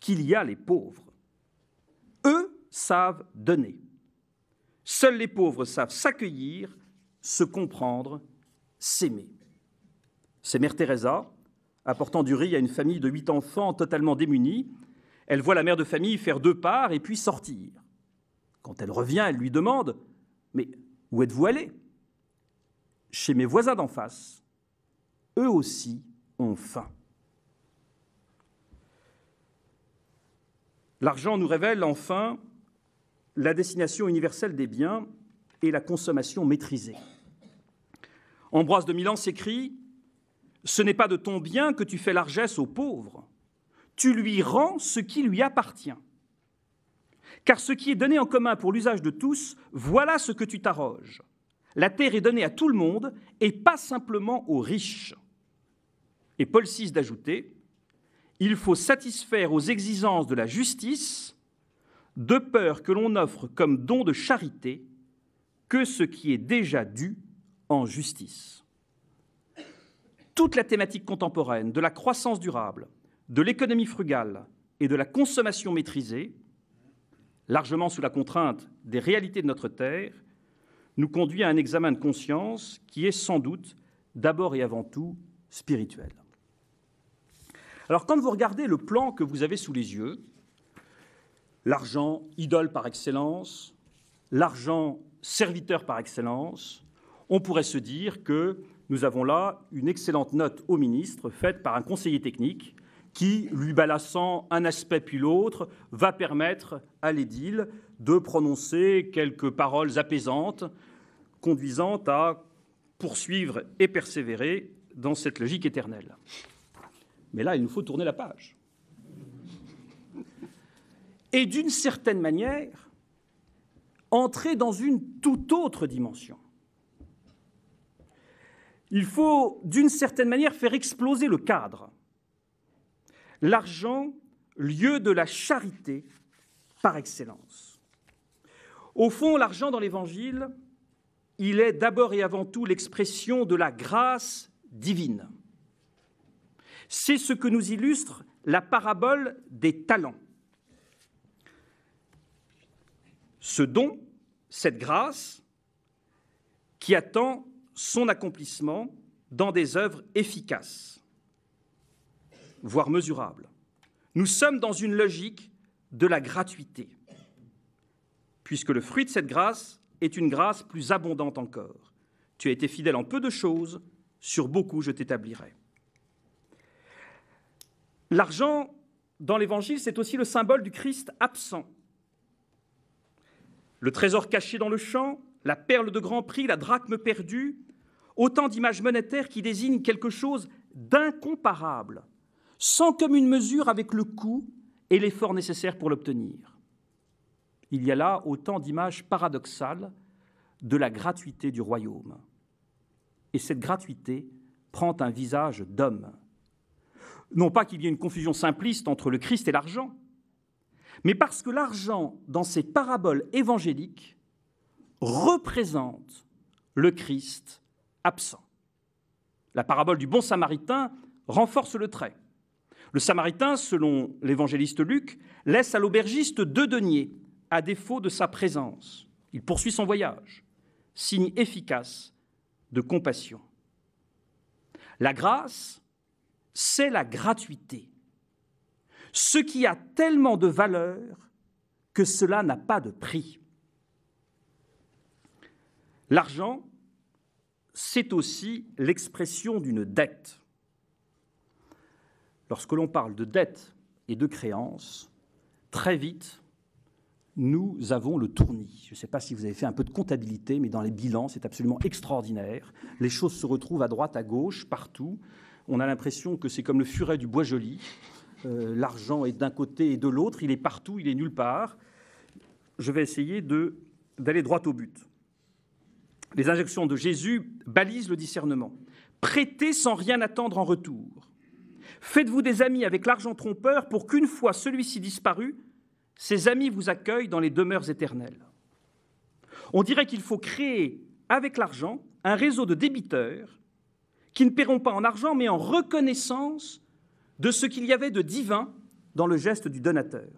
qu'il y a les pauvres. Eux savent donner. Seuls les pauvres savent s'accueillir, se comprendre, s'aimer. C'est Mère Teresa, apportant du riz à une famille de huit enfants totalement démunis, elle voit la mère de famille faire deux parts et puis sortir. Quand elle revient, elle lui demande Mais où êtes-vous allé Chez mes voisins d'en face. Eux aussi ont faim. L'argent nous révèle enfin la destination universelle des biens et la consommation maîtrisée. Ambroise de Milan s'écrit Ce n'est pas de ton bien que tu fais largesse aux pauvres, tu lui rends ce qui lui appartient. Car ce qui est donné en commun pour l'usage de tous, voilà ce que tu t'arroges. La terre est donnée à tout le monde et pas simplement aux riches. Et Paul VI d'ajouter, il faut satisfaire aux exigences de la justice, de peur que l'on offre comme don de charité que ce qui est déjà dû en justice. Toute la thématique contemporaine de la croissance durable, de l'économie frugale et de la consommation maîtrisée, largement sous la contrainte des réalités de notre terre, nous conduit à un examen de conscience qui est sans doute d'abord et avant tout spirituel. Alors quand vous regardez le plan que vous avez sous les yeux, l'argent idole par excellence, l'argent serviteur par excellence, on pourrait se dire que nous avons là une excellente note au ministre faite par un conseiller technique qui, lui balassant un aspect puis l'autre, va permettre à l'édile de prononcer quelques paroles apaisantes, conduisant à poursuivre et persévérer dans cette logique éternelle. Mais là, il nous faut tourner la page. Et d'une certaine manière, entrer dans une toute autre dimension. Il faut, d'une certaine manière, faire exploser le cadre l'argent lieu de la charité par excellence. Au fond, l'argent dans l'Évangile, il est d'abord et avant tout l'expression de la grâce divine. C'est ce que nous illustre la parabole des talents. Ce don, cette grâce, qui attend son accomplissement dans des œuvres efficaces voire mesurable. Nous sommes dans une logique de la gratuité, puisque le fruit de cette grâce est une grâce plus abondante encore. Tu as été fidèle en peu de choses, sur beaucoup je t'établirai. L'argent, dans l'Évangile, c'est aussi le symbole du Christ absent. Le trésor caché dans le champ, la perle de grand prix, la drachme perdue, autant d'images monétaires qui désignent quelque chose d'incomparable sans commune mesure avec le coût et l'effort nécessaire pour l'obtenir. Il y a là autant d'images paradoxales de la gratuité du royaume. Et cette gratuité prend un visage d'homme. Non pas qu'il y ait une confusion simpliste entre le Christ et l'argent, mais parce que l'argent, dans ces paraboles évangéliques, représente le Christ absent. La parabole du bon samaritain renforce le trait. Le Samaritain, selon l'évangéliste Luc, laisse à l'aubergiste deux deniers, à défaut de sa présence. Il poursuit son voyage, signe efficace de compassion. La grâce, c'est la gratuité, ce qui a tellement de valeur que cela n'a pas de prix. L'argent, c'est aussi l'expression d'une dette. Lorsque l'on parle de dette et de créance, très vite, nous avons le tournis. Je ne sais pas si vous avez fait un peu de comptabilité, mais dans les bilans, c'est absolument extraordinaire. Les choses se retrouvent à droite, à gauche, partout. On a l'impression que c'est comme le furet du bois joli. Euh, l'argent est d'un côté et de l'autre, il est partout, il est nulle part. Je vais essayer d'aller droit au but. Les injections de Jésus balisent le discernement. Prêter sans rien attendre en retour. Faites-vous des amis avec l'argent trompeur pour qu'une fois celui-ci disparu, ses amis vous accueillent dans les demeures éternelles. On dirait qu'il faut créer avec l'argent un réseau de débiteurs qui ne paieront pas en argent mais en reconnaissance de ce qu'il y avait de divin dans le geste du donateur.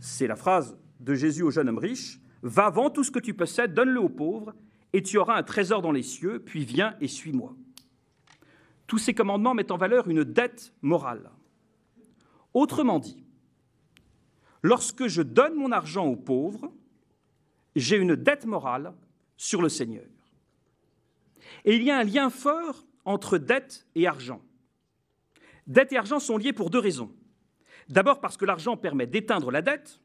C'est la phrase de Jésus au jeune homme riche, Va, vends tout ce que tu possèdes, donne-le aux pauvres, et tu auras un trésor dans les cieux, puis viens et suis-moi. Tous ces commandements mettent en valeur une dette morale. Autrement dit, lorsque je donne mon argent aux pauvres, j'ai une dette morale sur le Seigneur. Et il y a un lien fort entre dette et argent. Dette et argent sont liés pour deux raisons. D'abord parce que l'argent permet d'éteindre la dette.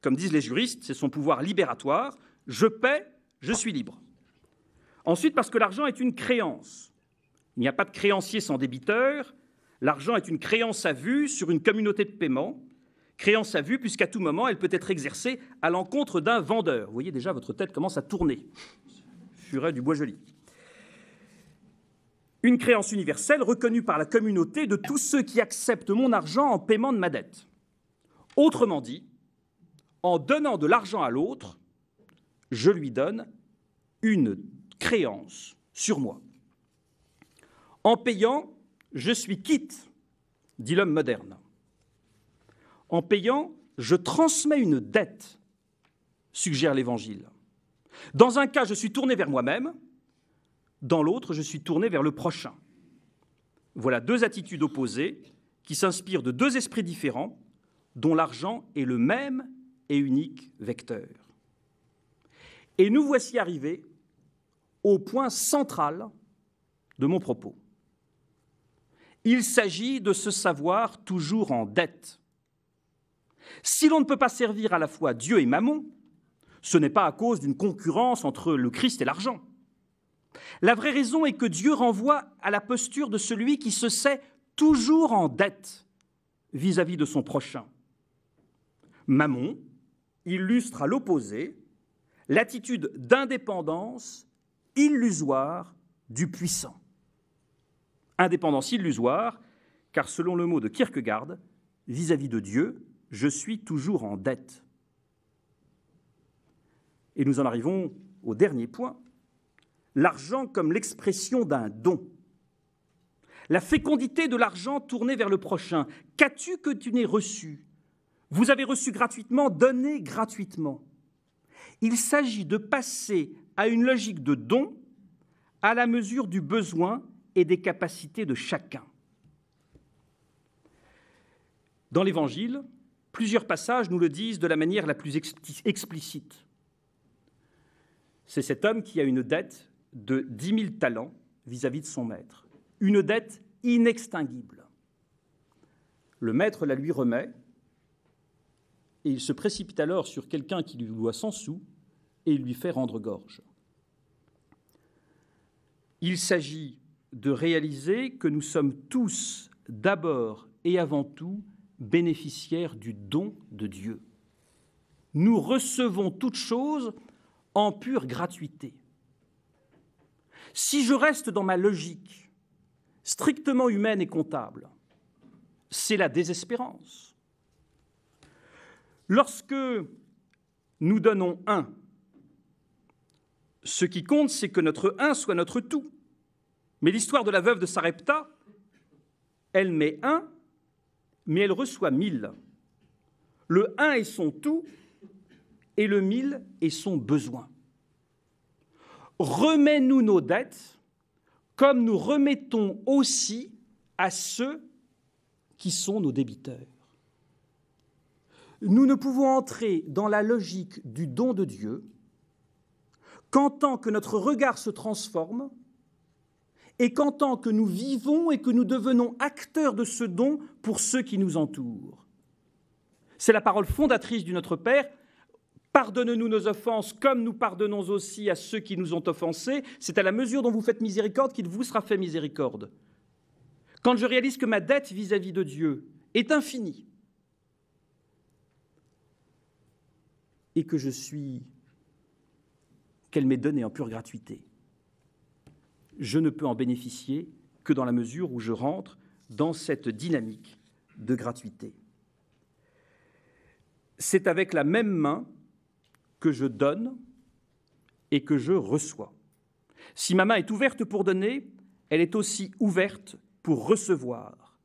Comme disent les juristes, c'est son pouvoir libératoire. Je paie, je suis libre. Ensuite parce que l'argent est une créance. Il n'y a pas de créancier sans débiteur. L'argent est une créance à vue sur une communauté de paiement. Créance à vue puisqu'à tout moment, elle peut être exercée à l'encontre d'un vendeur. Vous voyez déjà, votre tête commence à tourner. Furet du bois joli. Une créance universelle reconnue par la communauté de tous ceux qui acceptent mon argent en paiement de ma dette. Autrement dit, en donnant de l'argent à l'autre, je lui donne une créance sur moi. En payant, je suis quitte, dit l'homme moderne. En payant, je transmets une dette, suggère l'Évangile. Dans un cas, je suis tourné vers moi-même, dans l'autre, je suis tourné vers le prochain. Voilà deux attitudes opposées qui s'inspirent de deux esprits différents dont l'argent est le même et unique vecteur. Et nous voici arrivés au point central de mon propos. Il s'agit de se savoir toujours en dette. Si l'on ne peut pas servir à la fois Dieu et Mammon, ce n'est pas à cause d'une concurrence entre le Christ et l'argent. La vraie raison est que Dieu renvoie à la posture de celui qui se sait toujours en dette vis-à-vis de son prochain. Mammon illustre à l'opposé l'attitude d'indépendance illusoire du puissant indépendance illusoire, car selon le mot de Kierkegaard, vis-à-vis de Dieu, je suis toujours en dette. Et nous en arrivons au dernier point, l'argent comme l'expression d'un don. La fécondité de l'argent tournée vers le prochain. Qu'as-tu que tu n'aies reçu Vous avez reçu gratuitement, donné gratuitement. Il s'agit de passer à une logique de don à la mesure du besoin et des capacités de chacun. Dans l'Évangile, plusieurs passages nous le disent de la manière la plus explicite. C'est cet homme qui a une dette de 10 000 talents vis-à-vis de son maître, une dette inextinguible. Le maître la lui remet, et il se précipite alors sur quelqu'un qui lui doit 100 sous, et il lui fait rendre gorge. Il s'agit de réaliser que nous sommes tous d'abord et avant tout bénéficiaires du don de Dieu. Nous recevons toute chose en pure gratuité. Si je reste dans ma logique strictement humaine et comptable, c'est la désespérance. Lorsque nous donnons un, ce qui compte, c'est que notre un soit notre tout. Mais l'histoire de la veuve de Sarepta, elle met un, mais elle reçoit mille. Le un est son tout et le mille est son besoin. Remets-nous nos dettes comme nous remettons aussi à ceux qui sont nos débiteurs. Nous ne pouvons entrer dans la logique du don de Dieu qu'en tant que notre regard se transforme et qu'en tant que nous vivons et que nous devenons acteurs de ce don pour ceux qui nous entourent. C'est la parole fondatrice du Notre Père. Pardonne-nous nos offenses comme nous pardonnons aussi à ceux qui nous ont offensés. C'est à la mesure dont vous faites miséricorde qu'il vous sera fait miséricorde. Quand je réalise que ma dette vis-à-vis de Dieu est infinie et que je suis qu'elle m'est donnée en pure gratuité je ne peux en bénéficier que dans la mesure où je rentre dans cette dynamique de gratuité. C'est avec la même main que je donne et que je reçois. Si ma main est ouverte pour donner, elle est aussi ouverte pour recevoir.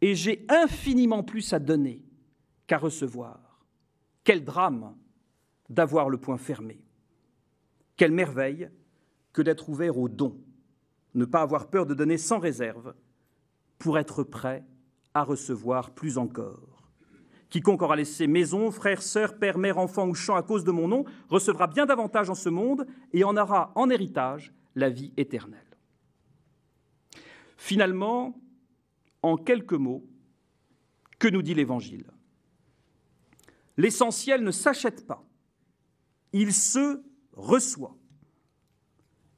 Et j'ai infiniment plus à donner qu'à recevoir. Quel drame d'avoir le poing fermé. Quelle merveille que d'être ouvert au don ne pas avoir peur de donner sans réserve pour être prêt à recevoir plus encore. Quiconque aura laissé maison, frère, sœur, père, mère, enfant ou champ à cause de mon nom recevra bien davantage en ce monde et en aura en héritage la vie éternelle. Finalement, en quelques mots, que nous dit l'Évangile L'essentiel ne s'achète pas, il se reçoit.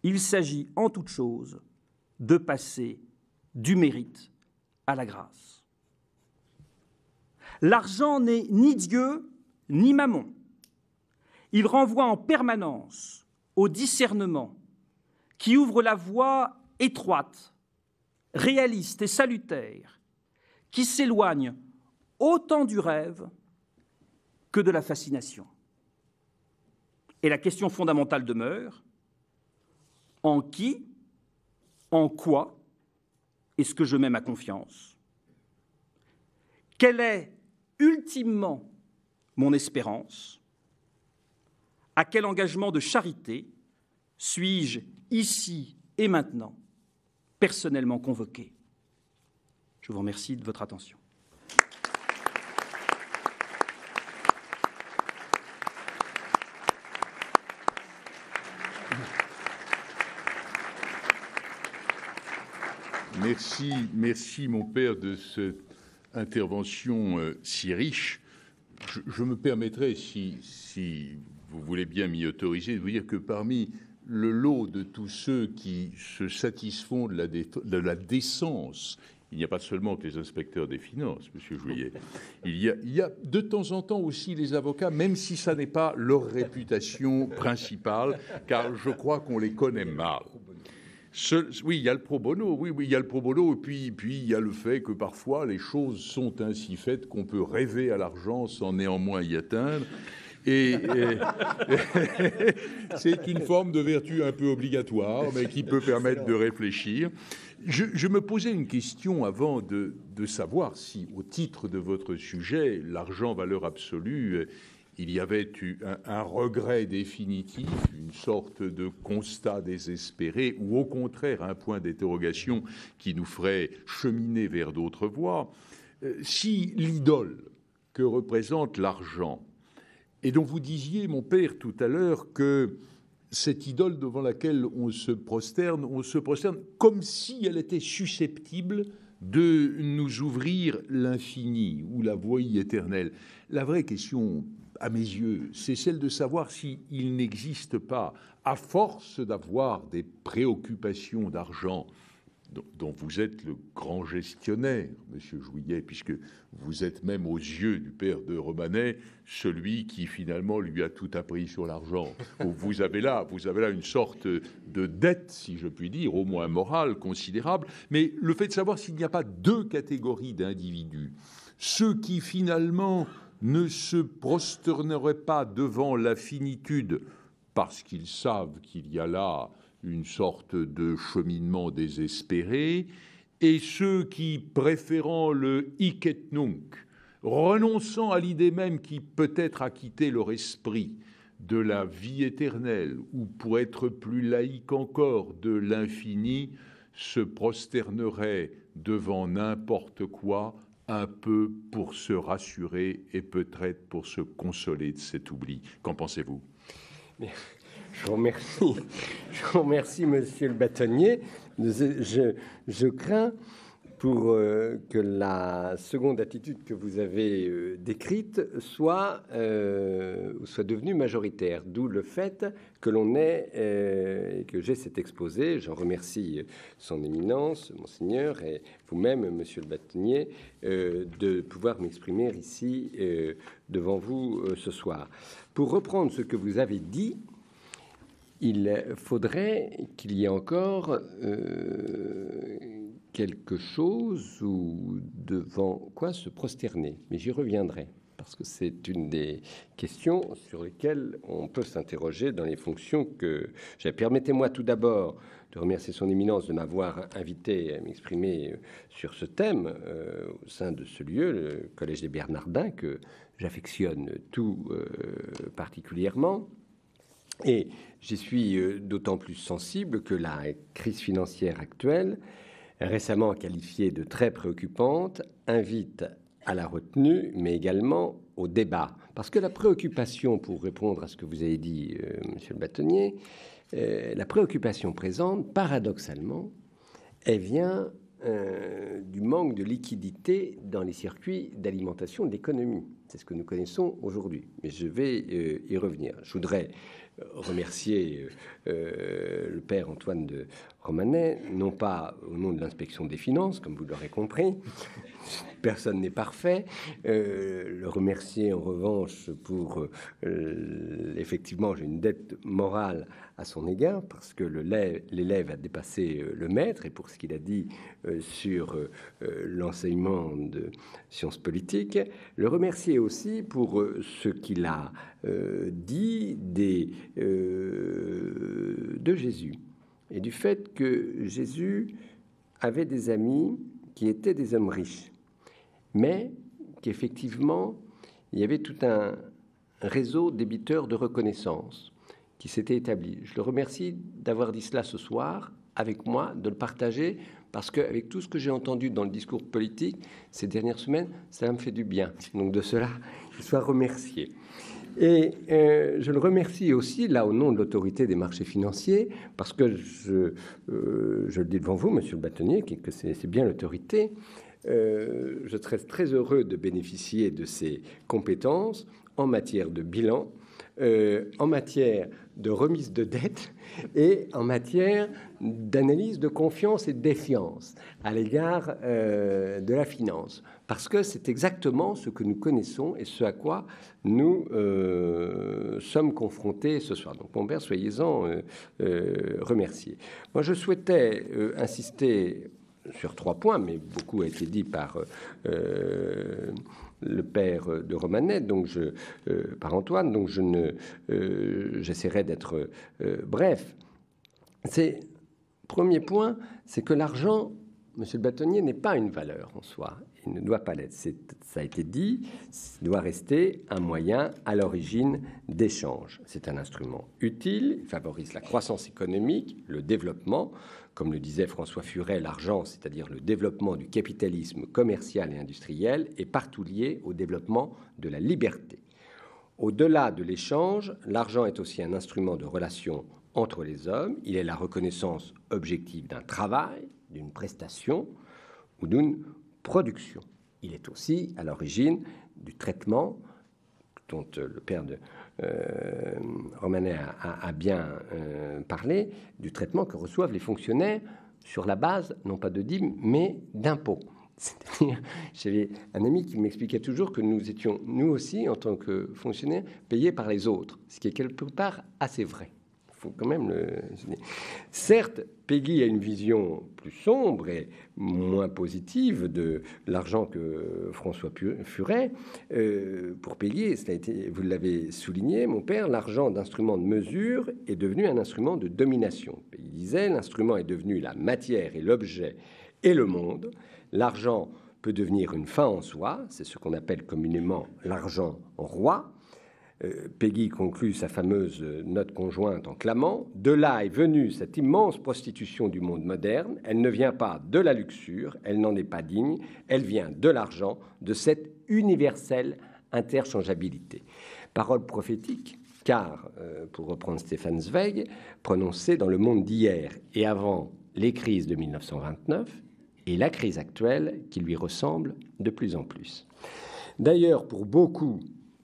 Il s'agit en toute chose de passer du mérite à la grâce. L'argent n'est ni Dieu ni Mammon. Il renvoie en permanence au discernement qui ouvre la voie étroite, réaliste et salutaire, qui s'éloigne autant du rêve que de la fascination. Et la question fondamentale demeure, en qui en quoi est-ce que je mets ma confiance Quelle est ultimement mon espérance À quel engagement de charité suis-je ici et maintenant personnellement convoqué Je vous remercie de votre attention. Merci, merci mon père de cette intervention euh, si riche. Je, me permettrai, si, vous voulez bien m'y autoriser, de vous dire que parmi le lot de tous ceux qui se satisfont de la, décence, il n'y a pas seulement que les inspecteurs des finances, Monsieur Jouillet. Il il y a de temps en temps aussi les avocats, même si ça n'est pas leur réputation principale, car je crois qu'on les connaît mal oui, il y a le pro bono, oui, oui, il y a le pro bono, et puis, puis il y a le fait que parfois les choses sont ainsi faites qu'on peut rêver à l'argent sans néanmoins y atteindre. Et, [laughs] c'est une forme de vertu un peu obligatoire, mais qui peut permettre de réfléchir. Je, me posais une question avant de, de, savoir si, au titre de votre sujet, l'argent valeur absolue il y avait eu un, regret définitif, une sorte de constat désespéré, ou au contraire un point d'interrogation qui nous ferait cheminer vers d'autres voies, euh, si l'idole que représente l'argent, et dont vous disiez, mon père, tout à l'heure, que cette idole devant laquelle on se prosterne, on se prosterne comme si elle était susceptible de nous ouvrir l'infini ou la voie éternelle. La vraie question à mes yeux, c'est celle de savoir s'il il n'existe pas, à force d'avoir des préoccupations d'argent dont vous êtes le grand gestionnaire, Monsieur Jouillet, puisque vous êtes même aux yeux du père de Romanet celui qui finalement lui a tout appris sur l'argent. vous avez là, vous avez là une sorte de dette, si je puis dire, au moins morale, considérable. Mais le fait de savoir s'il n'y a pas deux catégories d'individus, ceux qui finalement ne se prosterneraient pas devant la finitude, parce qu'ils savent qu'il y a là une sorte de cheminement désespéré, et ceux qui, préférant le hic nunc, renonçant à l'idée même qui peut-être a quitté leur esprit de la vie éternelle, ou pour être plus laïque encore, de l'infini, se prosterneraient devant n'importe quoi un peu pour se rassurer et peut-être pour se consoler de cet oubli. Qu'en pensez-vous Je remercie. Je remercie, monsieur le bâtonnier. Je, je crains pour euh, que la seconde attitude que vous avez euh, décrite soit, euh, soit devenue majoritaire, d'où le fait que l'on ait, que j'ai cet exposé, j'en remercie son éminence, monseigneur, et vous-même, monsieur le bâtonnier, de pouvoir m'exprimer ici devant vous ce soir. Pour reprendre ce que vous avez dit, il faudrait qu'il y ait encore euh, quelque chose ou devant quoi se prosterner. Mais j'y reviendrai parce que c'est une des questions sur lesquelles on peut s'interroger dans les fonctions que j'ai. Permettez-moi tout d'abord de remercier son éminence de m'avoir invité à m'exprimer sur ce thème euh, au sein de ce lieu, le Collège des Bernardins, que j'affectionne tout euh, particulièrement. Et j'y suis euh, d'autant plus sensible que la crise financière actuelle, récemment qualifiée de très préoccupante, invite à la retenue, mais également au débat. Parce que la préoccupation, pour répondre à ce que vous avez dit, euh, Monsieur le bâtonnier, euh, la préoccupation présente, paradoxalement, elle vient du manque de liquidité dans les circuits d'alimentation de l'économie. C'est ce que nous connaissons aujourd'hui. Mais je vais y revenir. Je voudrais remercier euh, le père Antoine de Romanet, non pas au nom de l'inspection des finances, comme vous l'aurez compris, [laughs] personne n'est parfait. Euh, le remercier en revanche pour euh, euh, effectivement, j'ai une dette morale à son égard parce que l'élève a dépassé le maître et pour ce qu'il a dit sur l'enseignement de sciences politiques, le remercier aussi pour ce qu'il a dit de Jésus et du fait que Jésus avait des amis qui étaient des hommes riches, mais qu'effectivement, il y avait tout un réseau débiteurs de reconnaissance qui s'était établi. Je le remercie d'avoir dit cela ce soir avec moi, de le partager, parce qu'avec tout ce que j'ai entendu dans le discours politique ces dernières semaines, ça me fait du bien. Donc de cela, je soit remercié. Et euh, je le remercie aussi, là, au nom de l'autorité des marchés financiers, parce que je, euh, le dis devant vous, monsieur le bâtonnier, que c'est bien l'autorité. Euh, je serais très heureux de bénéficier de ses compétences en matière de bilan, en matière de remise de dette et en matière d'analyse de confiance et de défiance à l'égard de la finance parce que c'est exactement ce que nous connaissons et ce à quoi nous euh, sommes confrontés ce soir. Donc, mon père, soyez-en euh, euh remerciés. Moi, je souhaitais euh, insister sur trois points, mais beaucoup a été dit par le père de Romanet, donc par Antoine, donc je ne, j'essaierai d'être bref. C'est premier point, c'est que l'argent Monsieur le bâtonnier n'est pas une valeur en soi. Il ne doit pas l'être. Ça a été dit, il doit rester un moyen à l'origine d'échange. C'est un instrument utile, il favorise la croissance économique, le développement. Comme le disait François Furet, l'argent, c'est-à-dire le développement du capitalisme commercial et industriel, est partout lié au développement de la liberté. Au-delà de l'échange, l'argent est aussi un instrument de relation entre les hommes. Il est la reconnaissance objective d'un travail, d'une prestation ou d'une production. Il est aussi à l'origine du traitement dont euh, le père de euh, Romanet a, bien euh, parlé, du traitement que reçoivent les fonctionnaires sur la base, non pas de dîmes, mais d'impôts. [laughs] C'est-à-dire, j'avais un ami qui m'expliquait toujours que nous étions, nous aussi, en tant que fonctionnaires, payés par les autres, ce qui est quelque part assez vrai quand même le. Certes, Peggy a une vision plus sombre et moins positive de l'argent que François Furet. Euh, pour Peggy, cela a été, vous l'avez souligné, mon père, l'argent d'instrument de mesure est devenu un instrument de domination. Il disait l'instrument est devenu la matière et l'objet et le monde. L'argent peut devenir une fin en soi, c'est ce qu'on appelle communément l'argent roi. Euh, Peggy conclut sa fameuse euh, note conjointe en clamant De là est venue cette immense prostitution du monde moderne. Elle ne vient pas de la luxure, elle n'en est pas digne, elle vient de l'argent, de cette universelle interchangeabilité. Parole prophétique, car, euh, pour reprendre Stéphane Zweig, prononcée dans le monde d'hier et avant les crises de 1929 et la crise actuelle qui lui ressemble de plus en plus. D'ailleurs, pour beaucoup,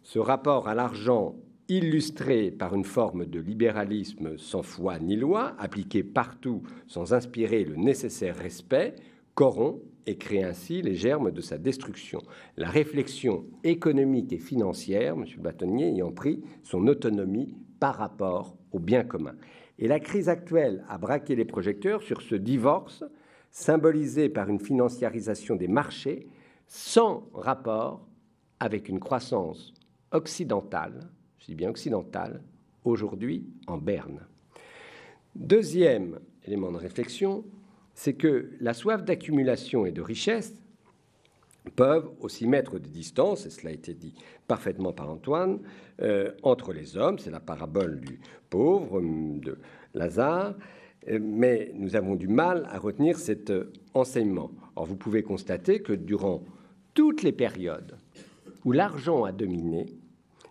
ce rapport à l'argent illustré par une forme de libéralisme sans foi ni loi, appliqué partout sans inspirer le nécessaire respect, corrompt et crée ainsi les germes de sa destruction. La réflexion économique et financière, Monsieur Bâtonnier, ayant pris son autonomie par rapport au bien commun. Et la crise actuelle a braqué les projecteurs sur ce divorce symbolisé par une financiarisation des marchés sans rapport avec une croissance occidentale, je dis bien occidentale, aujourd'hui en Berne. Deuxième élément de réflexion, c'est que la soif d'accumulation et de richesse peuvent aussi mettre des distances, et cela a été dit parfaitement par Antoine, euh, entre les hommes. C'est la parabole du pauvre, de Lazare. Euh, mais nous avons du mal à retenir cet euh, enseignement. Or, vous pouvez constater que durant toutes les périodes où l'argent a dominé,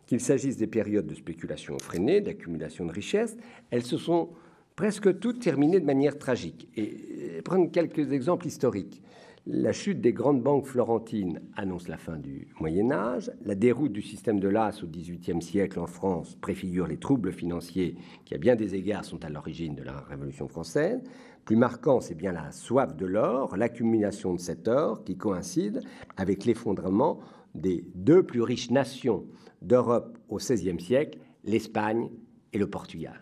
qu'il s'agisse des périodes de spéculation freinée, d'accumulation de richesses, elles se sont presque toutes terminées de manière tragique. Et euh, prendre quelques exemples historiques. La chute des grandes banques florentines annonce la fin du Moyen Âge. La déroute du système de l'AS au XVIIIe siècle en France préfigure les troubles financiers qui, à bien des égards, sont à l'origine de la Révolution française. Plus marquant, c'est bien la soif de l'or, l'accumulation de cet or qui coïncide avec l'effondrement des deux plus riches nations d'Europe au XVIe siècle, l'Espagne et le Portugal.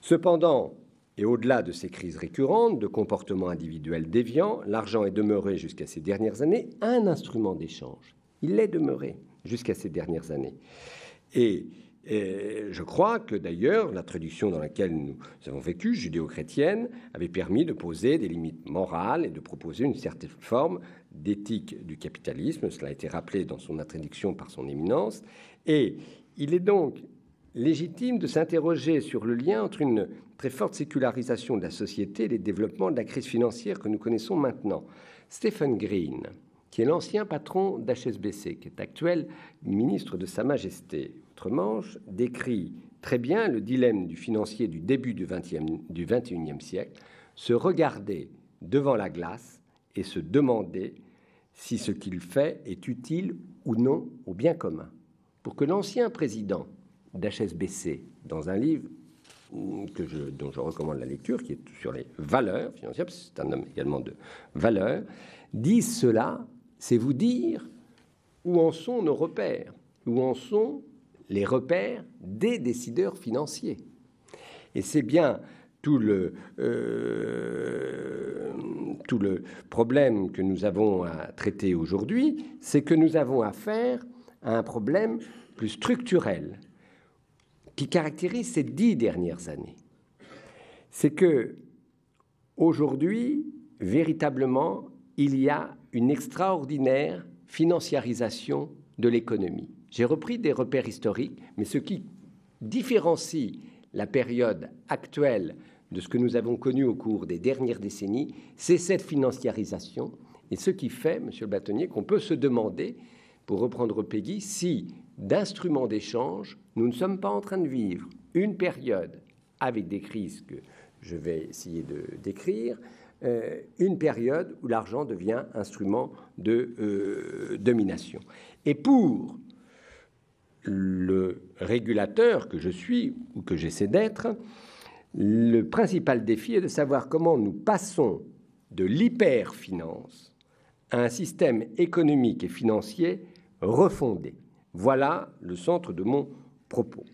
Cependant, et au-delà de ces crises récurrentes de comportements individuels déviants, l'argent est demeuré jusqu'à ces dernières années un instrument d'échange. Il l'est demeuré jusqu'à ces dernières années. Et et je crois que d'ailleurs, la traduction dans laquelle nous avons vécu, judéo-chrétienne, avait permis de poser des limites morales et de proposer une certaine forme d'éthique du capitalisme. Cela a été rappelé dans son introduction par son éminence. Et il est donc légitime de s'interroger sur le lien entre une très forte sécularisation de la société et les développements de la crise financière que nous connaissons maintenant. Stephen Green, qui est l'ancien patron d'HSBC, qui est actuel ministre de Sa Majesté, manche décrit très bien le dilemme du financier du début du, 20e, du 21e siècle, se regarder devant la glace et se demander si ce qu'il fait est utile ou non au bien commun. Pour que l'ancien président d'HSBC, dans un livre que je, dont je recommande la lecture, qui est sur les valeurs financières, c'est un homme également de valeurs, dise cela, c'est vous dire où en sont nos repères, où en sont les repères des décideurs financiers. Et c'est bien tout le, euh, tout le problème que nous avons à traiter aujourd'hui, c'est que nous avons affaire à un problème plus structurel qui caractérise ces dix dernières années. C'est que aujourd'hui, véritablement, il y a une extraordinaire financiarisation de l'économie. J'ai repris des repères historiques, mais ce qui différencie la période actuelle de ce que nous avons connu au cours des dernières décennies, c'est cette financiarisation. Et ce qui fait, Monsieur le bâtonnier, qu'on peut se demander, pour reprendre Peggy, si d'instruments d'échange, nous ne sommes pas en train de vivre une période avec des crises que je vais essayer de décrire, euh, une période où l'argent devient instrument de euh, domination. Et pour le régulateur que je suis ou que j'essaie d'être, le principal défi est de savoir comment nous passons de l'hyperfinance à un système économique et financier refondé. Voilà le centre de mon propos.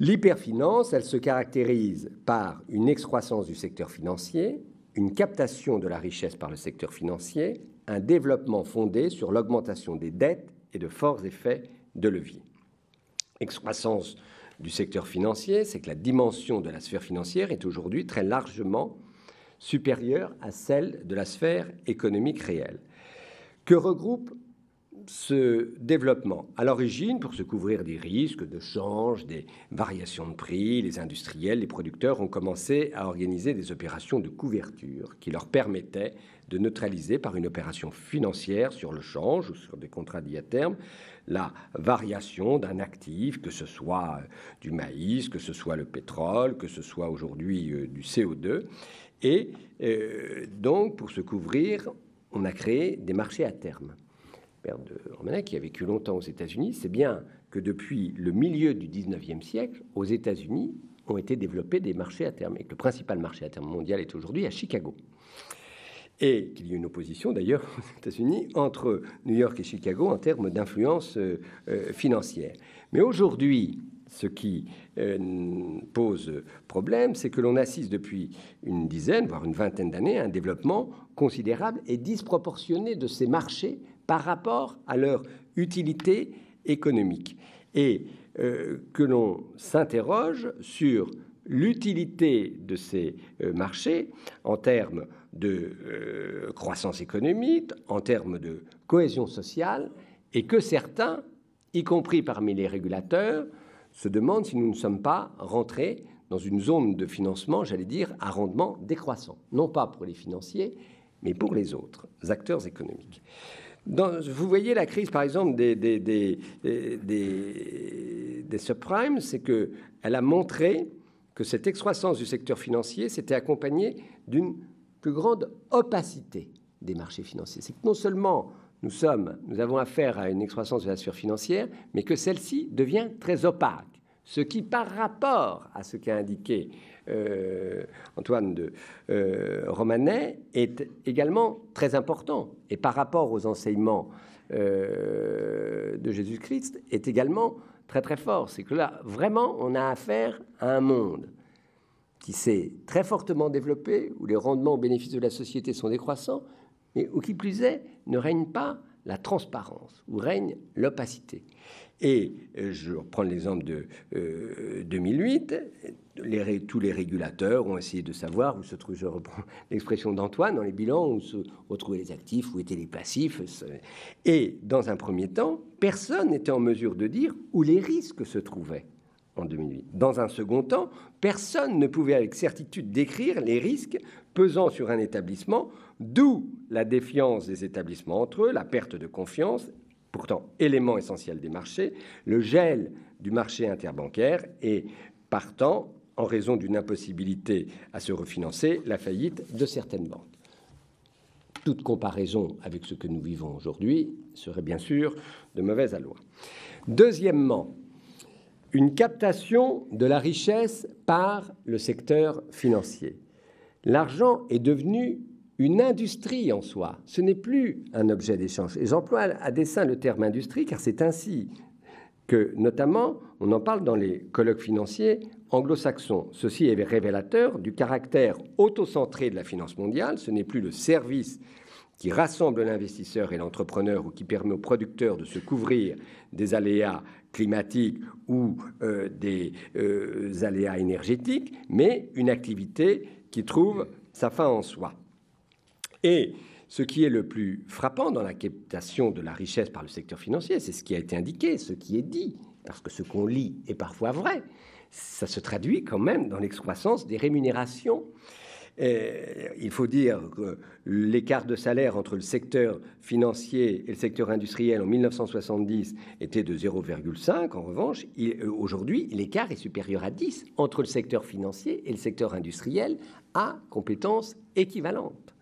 L'hyperfinance, elle se caractérise par une excroissance du secteur financier, une captation de la richesse par le secteur financier, un développement fondé sur l'augmentation des dettes et de forts effets de levier. Excroissance du secteur financier, c'est que la dimension de la sphère financière est aujourd'hui très largement supérieure à celle de la sphère économique réelle. Que regroupe ce développement À l'origine, pour se couvrir des risques de change, des variations de prix, les industriels, les producteurs ont commencé à organiser des opérations de couverture qui leur permettaient de neutraliser par une opération financière sur le change ou sur des contrats dits à terme la variation d'un actif, que ce soit euh, du maïs, que ce soit le pétrole, que ce soit aujourd'hui euh, du CO2. Et euh, donc, pour se couvrir, on a créé des marchés à terme. Père de qui a vécu longtemps aux États-Unis, sait bien que depuis le milieu du 19e siècle, aux États-Unis, ont été développés des marchés à terme, et que le principal marché à terme mondial est aujourd'hui à Chicago et qu'il y ait une opposition d'ailleurs [laughs] aux États-Unis entre New York et Chicago en termes d'influence euh, euh, financière. Mais aujourd'hui, ce qui euh, pose problème, c'est que l'on assiste depuis une dizaine, voire une vingtaine d'années, à un développement considérable et disproportionné de ces marchés par rapport à leur utilité économique. Et que l'on s'interroge sur l'utilité de ces marchés en termes de euh, croissance économique, en termes de cohésion sociale, et que certains, y compris parmi les régulateurs, se demandent si nous ne sommes pas rentrés dans une zone de financement, j'allais dire, à rendement décroissant. Non pas pour les financiers, mais pour les autres acteurs économiques. vous voyez la crise, par exemple, des, des, des, euh, des, des subprimes, c'est qu'elle a montré que cette excroissance du secteur financier s'était accompagnée d'une plus grande opacité des marchés financiers. C'est que non seulement nous, sommes, nous avons affaire à une excroissance de la sphère financière, mais que celle-ci devient très opaque. Ce qui, par rapport à ce qu'a indiqué euh, Antoine de euh, Romanet, est également très important. Et par rapport aux enseignements euh, de Jésus-Christ, est également très très fort. C'est que là, vraiment, on a affaire à un monde qui s'est très fortement développé où les rendements au bénéfice de la société sont décroissants, mais où qui plus est, ne règne pas la transparence, où règne l'opacité. Et euh, je reprends l'exemple de 2008, euh, tous les régulateurs ont essayé de savoir où se trouve, je reprends [laughs] l'expression d'Antoine, dans les bilans, où se retrouvaient les actifs, où étaient les passifs. Et dans un premier temps, personne n'était en mesure de dire où les risques se trouvaient en 2008. Dans un second temps, personne ne pouvait avec certitude décrire les risques pesant sur un établissement, d'où la défiance des établissements entre eux, la perte de confiance, pourtant élément essentiel des marchés, le gel du marché interbancaire et, partant, en raison d'une impossibilité à se refinancer, la faillite de certaines banques. Toute comparaison avec ce que nous vivons aujourd'hui serait bien sûr de mauvaise alloi. Deuxièmement, une captation de la richesse par le secteur financier. L'argent est devenu une industrie en soi. Ce n'est plus un objet d'échange. Et j'emploie à dessein le terme industrie car c'est ainsi que, notamment, on en parle dans les colloques financiers anglo-saxons. Ceci est révélateur du caractère autocentré de la finance mondiale. Ce n'est plus le service qui rassemble l'investisseur et l'entrepreneur ou qui permet au producteur de se couvrir des aléas climatique ou euh, des euh, aléas énergétiques, mais une activité qui trouve sa fin en soi. Et ce qui est le plus frappant dans la captation de la richesse par le secteur financier, c'est ce qui a été indiqué, ce qui est dit, parce que ce qu'on lit est parfois vrai. Ça se traduit quand même dans l'excroissance des rémunérations il faut dire que l'écart de salaire entre le secteur financier et le secteur industriel en 1970 était de 0,5. En revanche, euh, aujourd'hui, l'écart est supérieur à 10 entre le secteur financier et le secteur industriel à compétences équivalentes.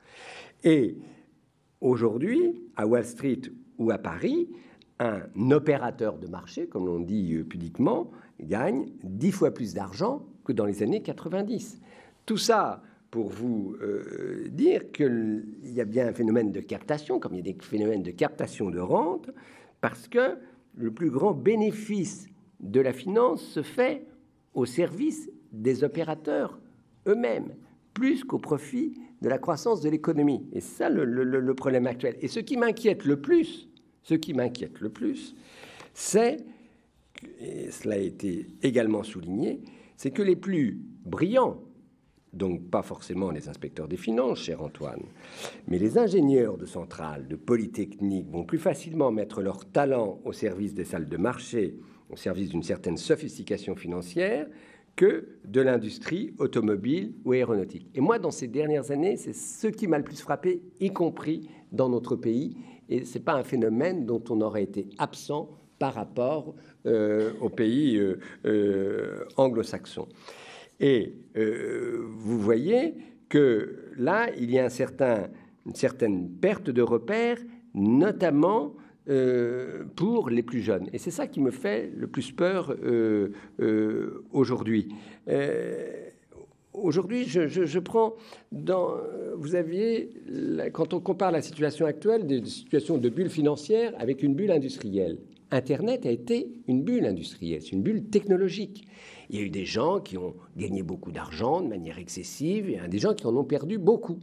Et aujourd'hui, à Wall Street ou à Paris, un opérateur de marché, comme l'on dit euh, pudiquement, gagne 10 fois plus d'argent que dans les années 90. Tout ça, pour vous euh, dire qu'il y a bien un phénomène de captation, comme il y a des phénomènes de captation de rente, parce que le plus grand bénéfice de la finance se fait au service des opérateurs eux-mêmes, plus qu'au profit de la croissance de l'économie. Et ça, le, problème actuel. Et ce qui m'inquiète le plus, ce qui m'inquiète le plus, c'est, et cela a été également souligné, c'est que les plus brillants donc pas forcément les inspecteurs des finances, cher Antoine, mais les ingénieurs de centrales, de polytechniques vont plus facilement mettre leur talent au service des salles de marché, au service d'une certaine sophistication financière, que de l'industrie automobile ou aéronautique. Et moi, dans ces dernières années, c'est ce qui m'a le plus frappé, y compris dans notre pays, et ce n'est pas un phénomène dont on aurait été absent par rapport euh, aux pays euh, euh, anglo-saxons. Et euh, vous voyez que là, il y a une certaine perte de repères, notamment euh, pour les plus jeunes. Et c'est ça qui me fait le plus peur euh, aujourd'hui. aujourd'hui, je, prends Vous aviez, quand on compare la situation actuelle des situations de bulle financière avec une bulle industrielle, Internet a été une bulle industrielle, c'est une bulle technologique. Il y a eu des gens qui ont gagné beaucoup d'argent de manière excessive, il y a des gens qui en ont perdu beaucoup.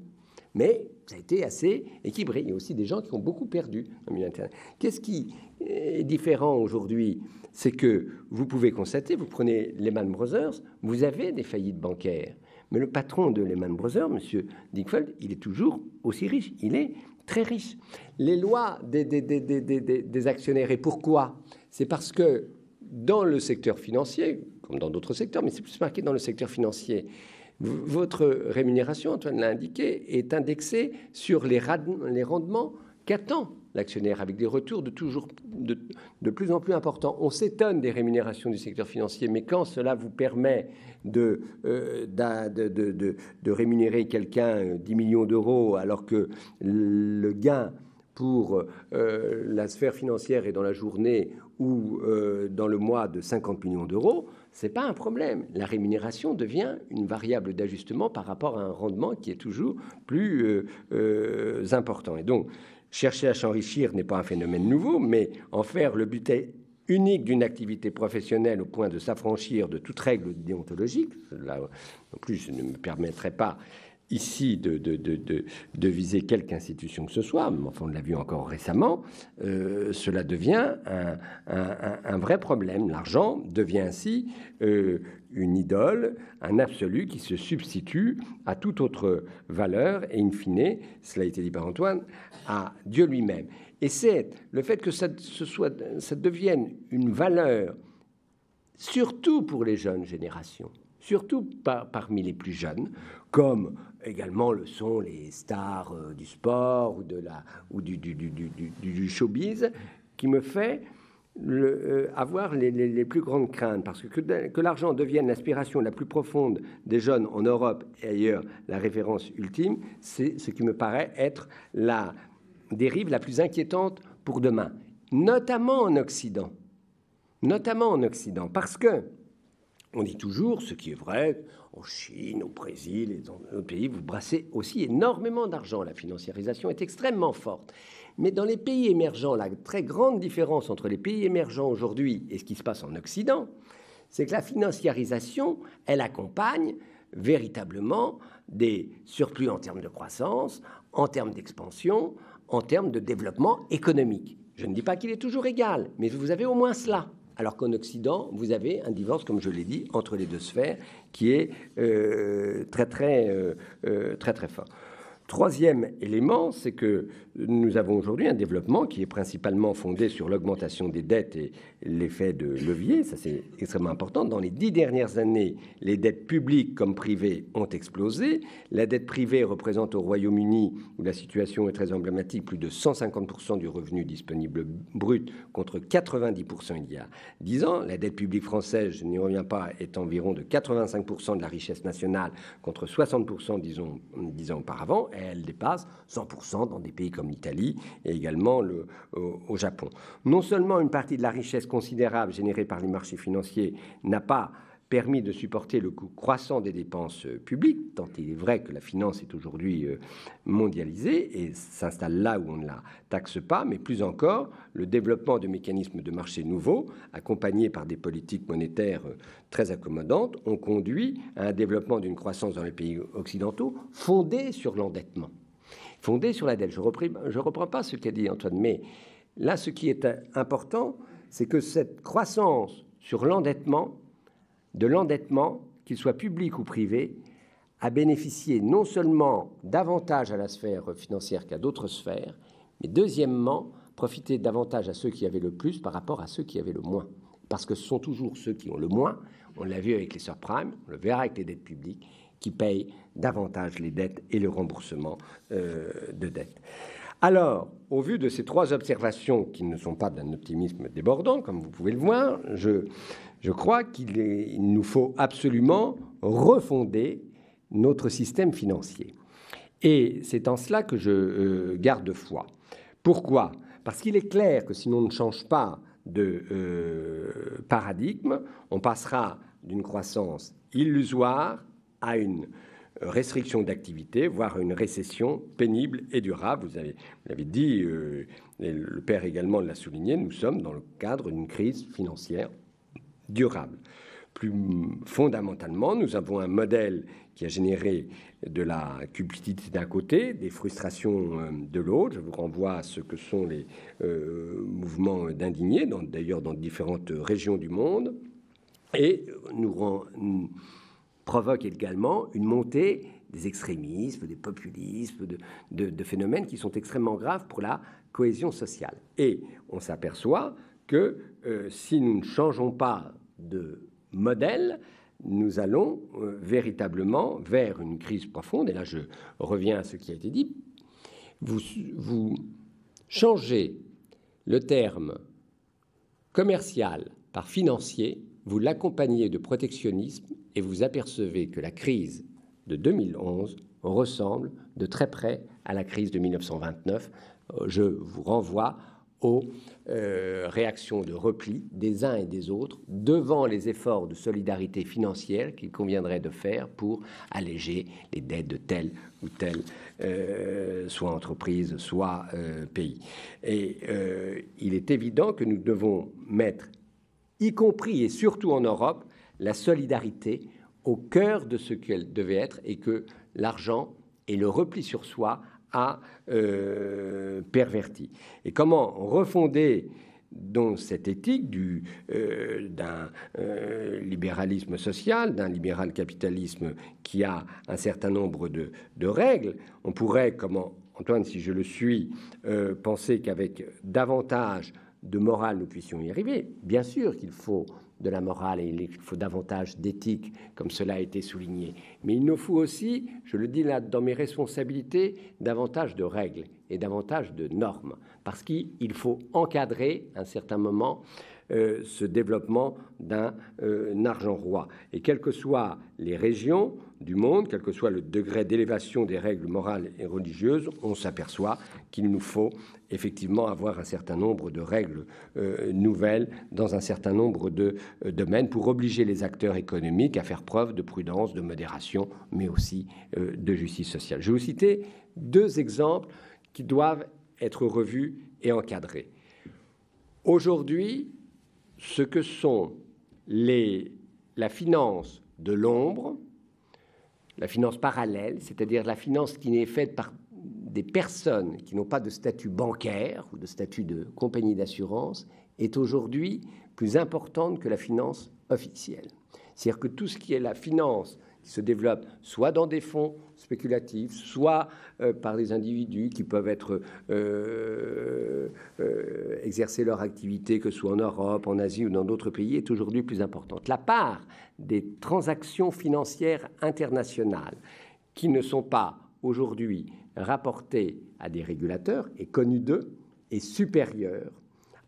Mais ça a été assez équilibré. Il y a aussi des gens qui ont beaucoup perdu Qu'est-ce qui euh, est différent aujourd'hui C'est que vous pouvez constater, vous prenez Lehman Brothers, vous avez des faillites bancaires. Mais le patron de Lehman Brothers, M. Dickfeld, il est toujours aussi riche. Il est très riche. Les lois des, des, des actionnaires, et pourquoi C'est parce que dans le secteur financier, comme dans d'autres secteurs, mais c'est plus marqué dans le secteur financier. Votre rémunération, Antoine l'a indiqué, est indexée sur les, les rendements qu'attend l'actionnaire, avec des retours de, toujours, de, plus en plus importants. On s'étonne des rémunérations du secteur financier, mais quand cela vous permet de, euh, rémunérer quelqu'un 10 euh, millions d'euros alors que le gain pour euh, la sphère financière est dans la journée ou dans le mois de 50 millions d'euros, ce n'est pas un problème. La rémunération devient une variable d'ajustement par rapport à un rendement qui est toujours plus euh, euh, important. Et donc, chercher à s'enrichir n'est pas un phénomène nouveau, mais en faire le but unique d'une activité professionnelle au point de s'affranchir de toute règle déontologique, là plus je ne me permettrait pas ici de, viser quelque institution que ce soit, mais enfin on l'a vu encore récemment, euh, cela devient un, vrai problème. L'argent devient ainsi euh, une idole, un absolu qui se substitue à toute autre valeur et in fine, cela a été dit par Antoine, à Dieu lui-même. Et c'est le fait que ça, soit, ça devienne une valeur, surtout pour les jeunes générations, surtout parmi les plus jeunes, comme également le sont les stars euh, du sport ou, de la, ou du, du, du, du showbiz, qui me fait euh, avoir les, les, plus grandes craintes, parce que que, que l'argent devienne l'aspiration la plus profonde des jeunes en Europe et ailleurs, la référence ultime, c'est ce qui me paraît être la dérive la plus inquiétante pour demain, notamment en Occident, notamment en Occident, parce que on dit toujours, ce qui est vrai, en Chine, au Brésil et dans d'autres pays, vous brassez aussi énormément d'argent. La financiarisation est extrêmement forte. Mais dans les pays émergents, la très grande différence entre les pays émergents aujourd'hui et ce qui se passe en Occident, c'est que la financiarisation, elle accompagne véritablement des surplus en termes de croissance, en termes d'expansion, en termes de développement économique. Je ne dis pas qu'il est toujours égal, mais vous avez au moins cela. Alors qu'en Occident, vous avez un divorce, comme je l'ai dit, entre les deux sphères, qui est euh, très, très, euh, euh, très, très fort. Troisième élément, c'est que nous avons aujourd'hui un développement qui est principalement fondé sur l'augmentation des dettes et l'effet de levier, ça c'est extrêmement important. Dans les dix dernières années, les dettes publiques comme privées ont explosé. La dette privée représente au Royaume-Uni, où la situation est très emblématique, plus de 150% du revenu disponible brut contre 90% il y a dix ans. La dette publique française, je n'y reviens pas, est environ de 85% de la richesse nationale contre 60% disons dix ans auparavant. elle dépasse 100% dans des pays comme l'Italie et également le, au Japon. Non seulement une partie de la richesse considérable générée par les marchés financiers n'a pas permis de supporter le coût croissant des dépenses euh, publiques, tant il est vrai que la finance est aujourd'hui euh, mondialisée et s'installe là où on ne la taxe pas, mais plus encore, le développement de mécanismes de marché nouveaux, accompagnés par des politiques monétaires euh, très accommodantes, ont conduit à un développement d'une croissance dans les pays occidentaux fondée sur l'endettement, fondée sur la dette. Je ne reprends, pas ce qu'a dit Antoine, mais là, ce qui est important, c'est que cette croissance sur l'endettement, de l'endettement, qu'il soit public ou privé, a bénéficié non seulement davantage à la sphère financière qu'à d'autres sphères, mais deuxièmement, profiter davantage à ceux qui avaient le plus par rapport à ceux qui avaient le moins. Parce que ce sont toujours ceux qui ont le moins, on l'a vu avec les surprimes, on le verra avec les dettes publiques, qui payent davantage les dettes et le remboursement euh, de dettes. Alors, au vu de ces trois observations qui ne sont pas d'un optimisme débordant, comme vous pouvez le voir, je, crois qu'il nous faut absolument refonder notre système financier. Et c'est en cela que je euh, garde foi. Pourquoi Parce qu'il est clair que si l'on ne change pas de euh, paradigme, on passera d'une croissance illusoire à une restriction d'activité, voire une récession pénible et durable. Vous avez, l'avez dit, euh, le père également l'a souligné, nous sommes dans le cadre d'une crise financière durable. Plus fondamentalement, nous avons un modèle qui a généré de la cupidité d'un côté, des frustrations euh, de l'autre. Je vous renvoie à ce que sont les euh, mouvements d'indignés, d'ailleurs dans, différentes régions du monde. Et nous, rend, provoque également une montée des extrémismes, des populismes, de, phénomènes qui sont extrêmement graves pour la cohésion sociale. Et on s'aperçoit que euh, si nous ne changeons pas de modèle, nous allons euh, véritablement vers une crise profonde. Et là, je reviens à ce qui a été dit. Vous, vous changez le terme commercial par financier, vous l'accompagnez de protectionnisme et vous apercevez que la crise de 2011 ressemble de très près à la crise de 1929. Euh, je vous renvoie aux euh, réactions de repli des uns et des autres devant les efforts de solidarité financière qu'il conviendrait de faire pour alléger les dettes de telle ou telle euh, soit entreprise, soit pays. Et il est évident que nous devons mettre, y compris et surtout en Europe, la solidarité au cœur de ce qu'elle devait être et que l'argent et le repli sur soi a euh, perverti. Et comment refonder dans cette éthique du, euh, d'un euh, libéralisme social, d'un libéral capitalisme qui a un certain nombre de, règles, on pourrait, comme Antoine, si je le suis, penser qu'avec davantage de morale, nous puissions y arriver. Bien sûr qu'il faut de la morale et il faut davantage d'éthique, comme cela a été souligné. Mais il nous faut aussi, je le dis là dans mes responsabilités, davantage de règles et davantage de normes, parce qu'il faut encadrer à un certain moment euh, ce développement d'un euh, argent roi. Et quelles que soient les régions, du monde, quel que soit le degré d'élévation des règles morales et religieuses, on s'aperçoit qu'il nous faut effectivement avoir un certain nombre de règles euh, nouvelles dans un certain nombre de euh, domaines pour obliger les acteurs économiques à faire preuve de prudence, de modération, mais aussi euh, de justice sociale. Je vais vous citer deux exemples qui doivent être revus et encadrés. Aujourd'hui, ce que sont les, la finance de l'ombre, la finance parallèle, c'est-à-dire la finance qui n'est faite par des personnes qui n'ont pas de statut bancaire ou de statut de compagnie d'assurance, est aujourd'hui plus importante que la finance officielle. C'est-à-dire que tout ce qui est la finance se développent soit dans des fonds spéculatifs, soit euh, par des individus qui peuvent être euh, euh, exercer leur activité, que ce soit en Europe, en Asie ou dans d'autres pays, est aujourd'hui plus importante. La part des transactions financières internationales qui ne sont pas aujourd'hui rapportées à des régulateurs est connue d'eux et supérieure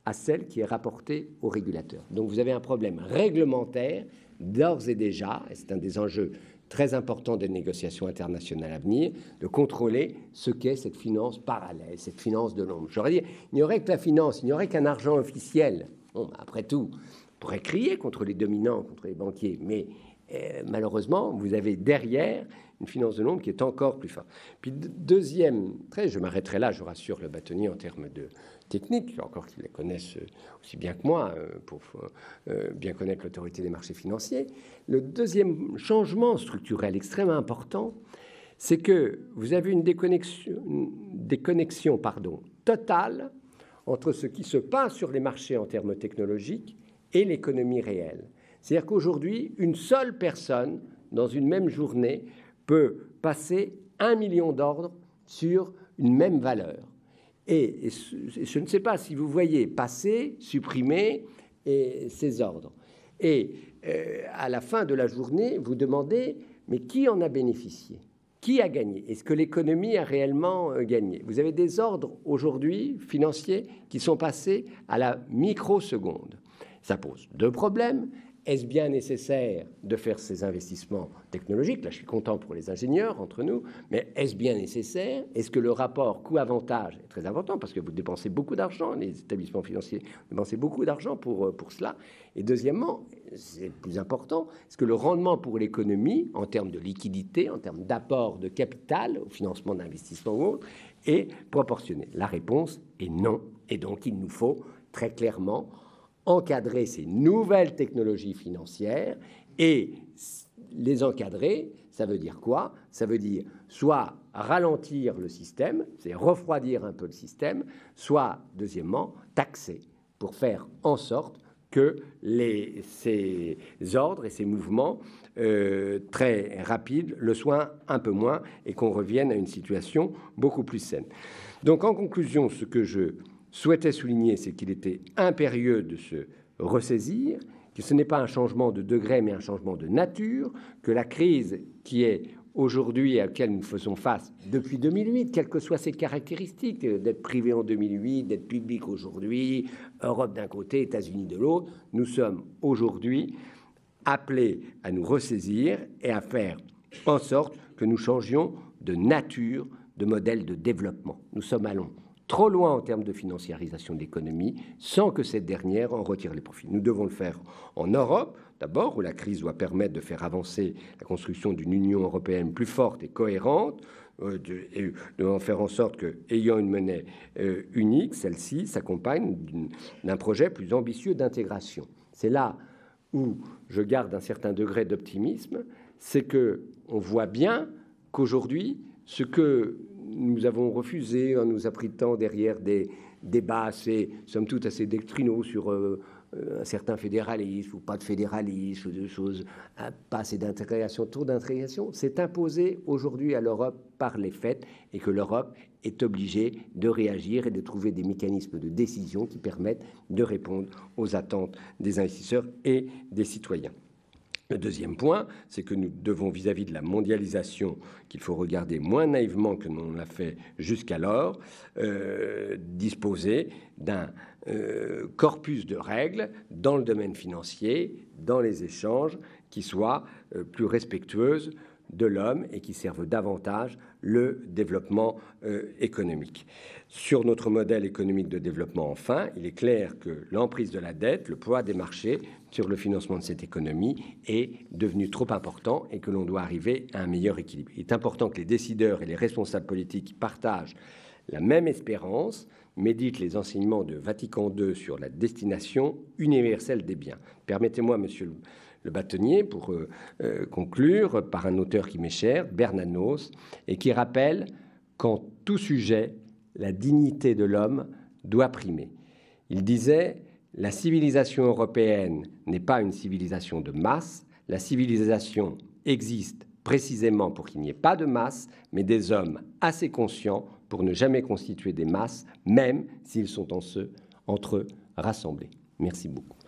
à celle qui est rapportée aux régulateurs. Donc vous avez un problème réglementaire d'ores et déjà, et c'est un des enjeux très importants des négociations internationales à venir, de contrôler ce qu'est cette finance parallèle, cette finance de l'ombre. J'aurais dit, il n'y aurait que la finance, il n'y aurait qu'un argent officiel. Bon, bah, après tout, on pourrait crier contre les dominants, contre les banquiers, mais euh, malheureusement, vous avez derrière une finance de l'ombre qui est encore plus forte. Puis deuxième très, je m'arrêterai là, je rassure le bâtonnier en termes de techniques, encore qu'ils les connaissent euh, aussi bien que moi, euh, pour euh, bien connaître l'autorité des marchés financiers. Le deuxième changement structurel extrêmement important, c'est que vous avez une déconnexion, déconnexion pardon, totale entre ce qui se passe sur les marchés en termes technologiques et l'économie réelle. C'est-à-dire qu'aujourd'hui, une seule personne, dans une même journée, peut passer un million d'ordres sur une même valeur. Et, je ne sais pas si vous voyez passer, supprimer ces ordres. Et euh, à la fin de la journée, vous demandez, mais qui en a bénéficié Qui a gagné Est-ce que l'économie a réellement euh, gagné Vous avez des ordres aujourd'hui financiers qui sont passés à la microseconde. Ça pose deux problèmes est-ce bien nécessaire de faire ces investissements technologiques Là, je suis content pour les ingénieurs entre nous, mais est-ce bien nécessaire Est-ce que le rapport coût-avantage est très important Parce que vous dépensez beaucoup d'argent, les établissements financiers dépensent beaucoup d'argent pour, euh, pour cela. Et deuxièmement, c'est plus important, est-ce que le rendement pour l'économie, en termes de liquidité, en termes d'apport de capital au financement d'investissements ou autre, est proportionné La réponse est non. Et donc, il nous faut très clairement encadrer ces nouvelles technologies financières et les encadrer, ça veut dire quoi Ça veut dire soit ralentir le système, c'est refroidir un peu le système, soit, deuxièmement, taxer pour faire en sorte que ces ordres et ces mouvements euh, très rapides le soient un peu moins et qu'on revienne à une situation beaucoup plus saine. Donc en conclusion, ce que je souhaitait souligner, c'est qu'il était impérieux de se ressaisir, que ce n'est pas un changement de degré, mais un changement de nature, que la crise qui est aujourd'hui à laquelle nous faisons face depuis 2008, quelles que soient ses caractéristiques, d'être privé en 2008, d'être public aujourd'hui, Europe d'un côté, États-Unis de l'autre, nous sommes aujourd'hui appelés à nous ressaisir et à faire en sorte que nous changions de nature, de modèle de développement. Nous sommes allons trop loin en termes de financiarisation de l'économie sans que cette dernière en retire les profits. Nous devons le faire en Europe, d'abord, où la crise doit permettre de faire avancer la construction d'une Union européenne plus forte et cohérente, euh, de, et de en faire en sorte que, ayant une monnaie euh, unique, celle-ci s'accompagne d'un projet plus ambitieux d'intégration. C'est là où je garde un certain degré d'optimisme, c'est que on voit bien qu'aujourd'hui, ce que nous avons refusé, en hein, nous temps derrière des débats assez, somme toute, assez doctrinaux sur certains euh, euh, un certain fédéralisme ou pas de fédéralisme, ou de choses, hein, pas assez d'intégration, trop d'intégration. C'est imposé aujourd'hui à l'Europe par les faits et que l'Europe est obligée de réagir et de trouver des mécanismes de décision qui permettent de répondre aux attentes des investisseurs et des citoyens. Le deuxième point, c'est que nous devons, vis-à-vis de la mondialisation, qu'il faut regarder moins naïvement que nous l'a fait jusqu'alors, euh, disposer d'un euh, corpus de règles dans le domaine financier, dans les échanges, qui soient euh, plus respectueuses de l'homme et qui servent davantage le développement euh, économique. Sur notre modèle économique de développement, enfin, il est clair que l'emprise de la dette, le poids des marchés sur le financement de cette économie est devenu trop important et que l'on doit arriver à un meilleur équilibre. Il est important que les décideurs et les responsables politiques partagent la même espérance, médite les enseignements de Vatican II sur la destination universelle des biens. Permettez-moi, monsieur le bâtonnier, pour euh, euh, conclure, par un auteur qui m'est cher, Bernanos, et qui rappelle qu'en tout sujet, la dignité de l'homme doit primer. Il disait, la civilisation européenne n'est pas une civilisation de masse, la civilisation existe précisément pour qu'il n'y ait pas de masse, mais des hommes assez conscients pour ne jamais constituer des masses, même s'ils sont en entre eux rassemblés. Merci beaucoup.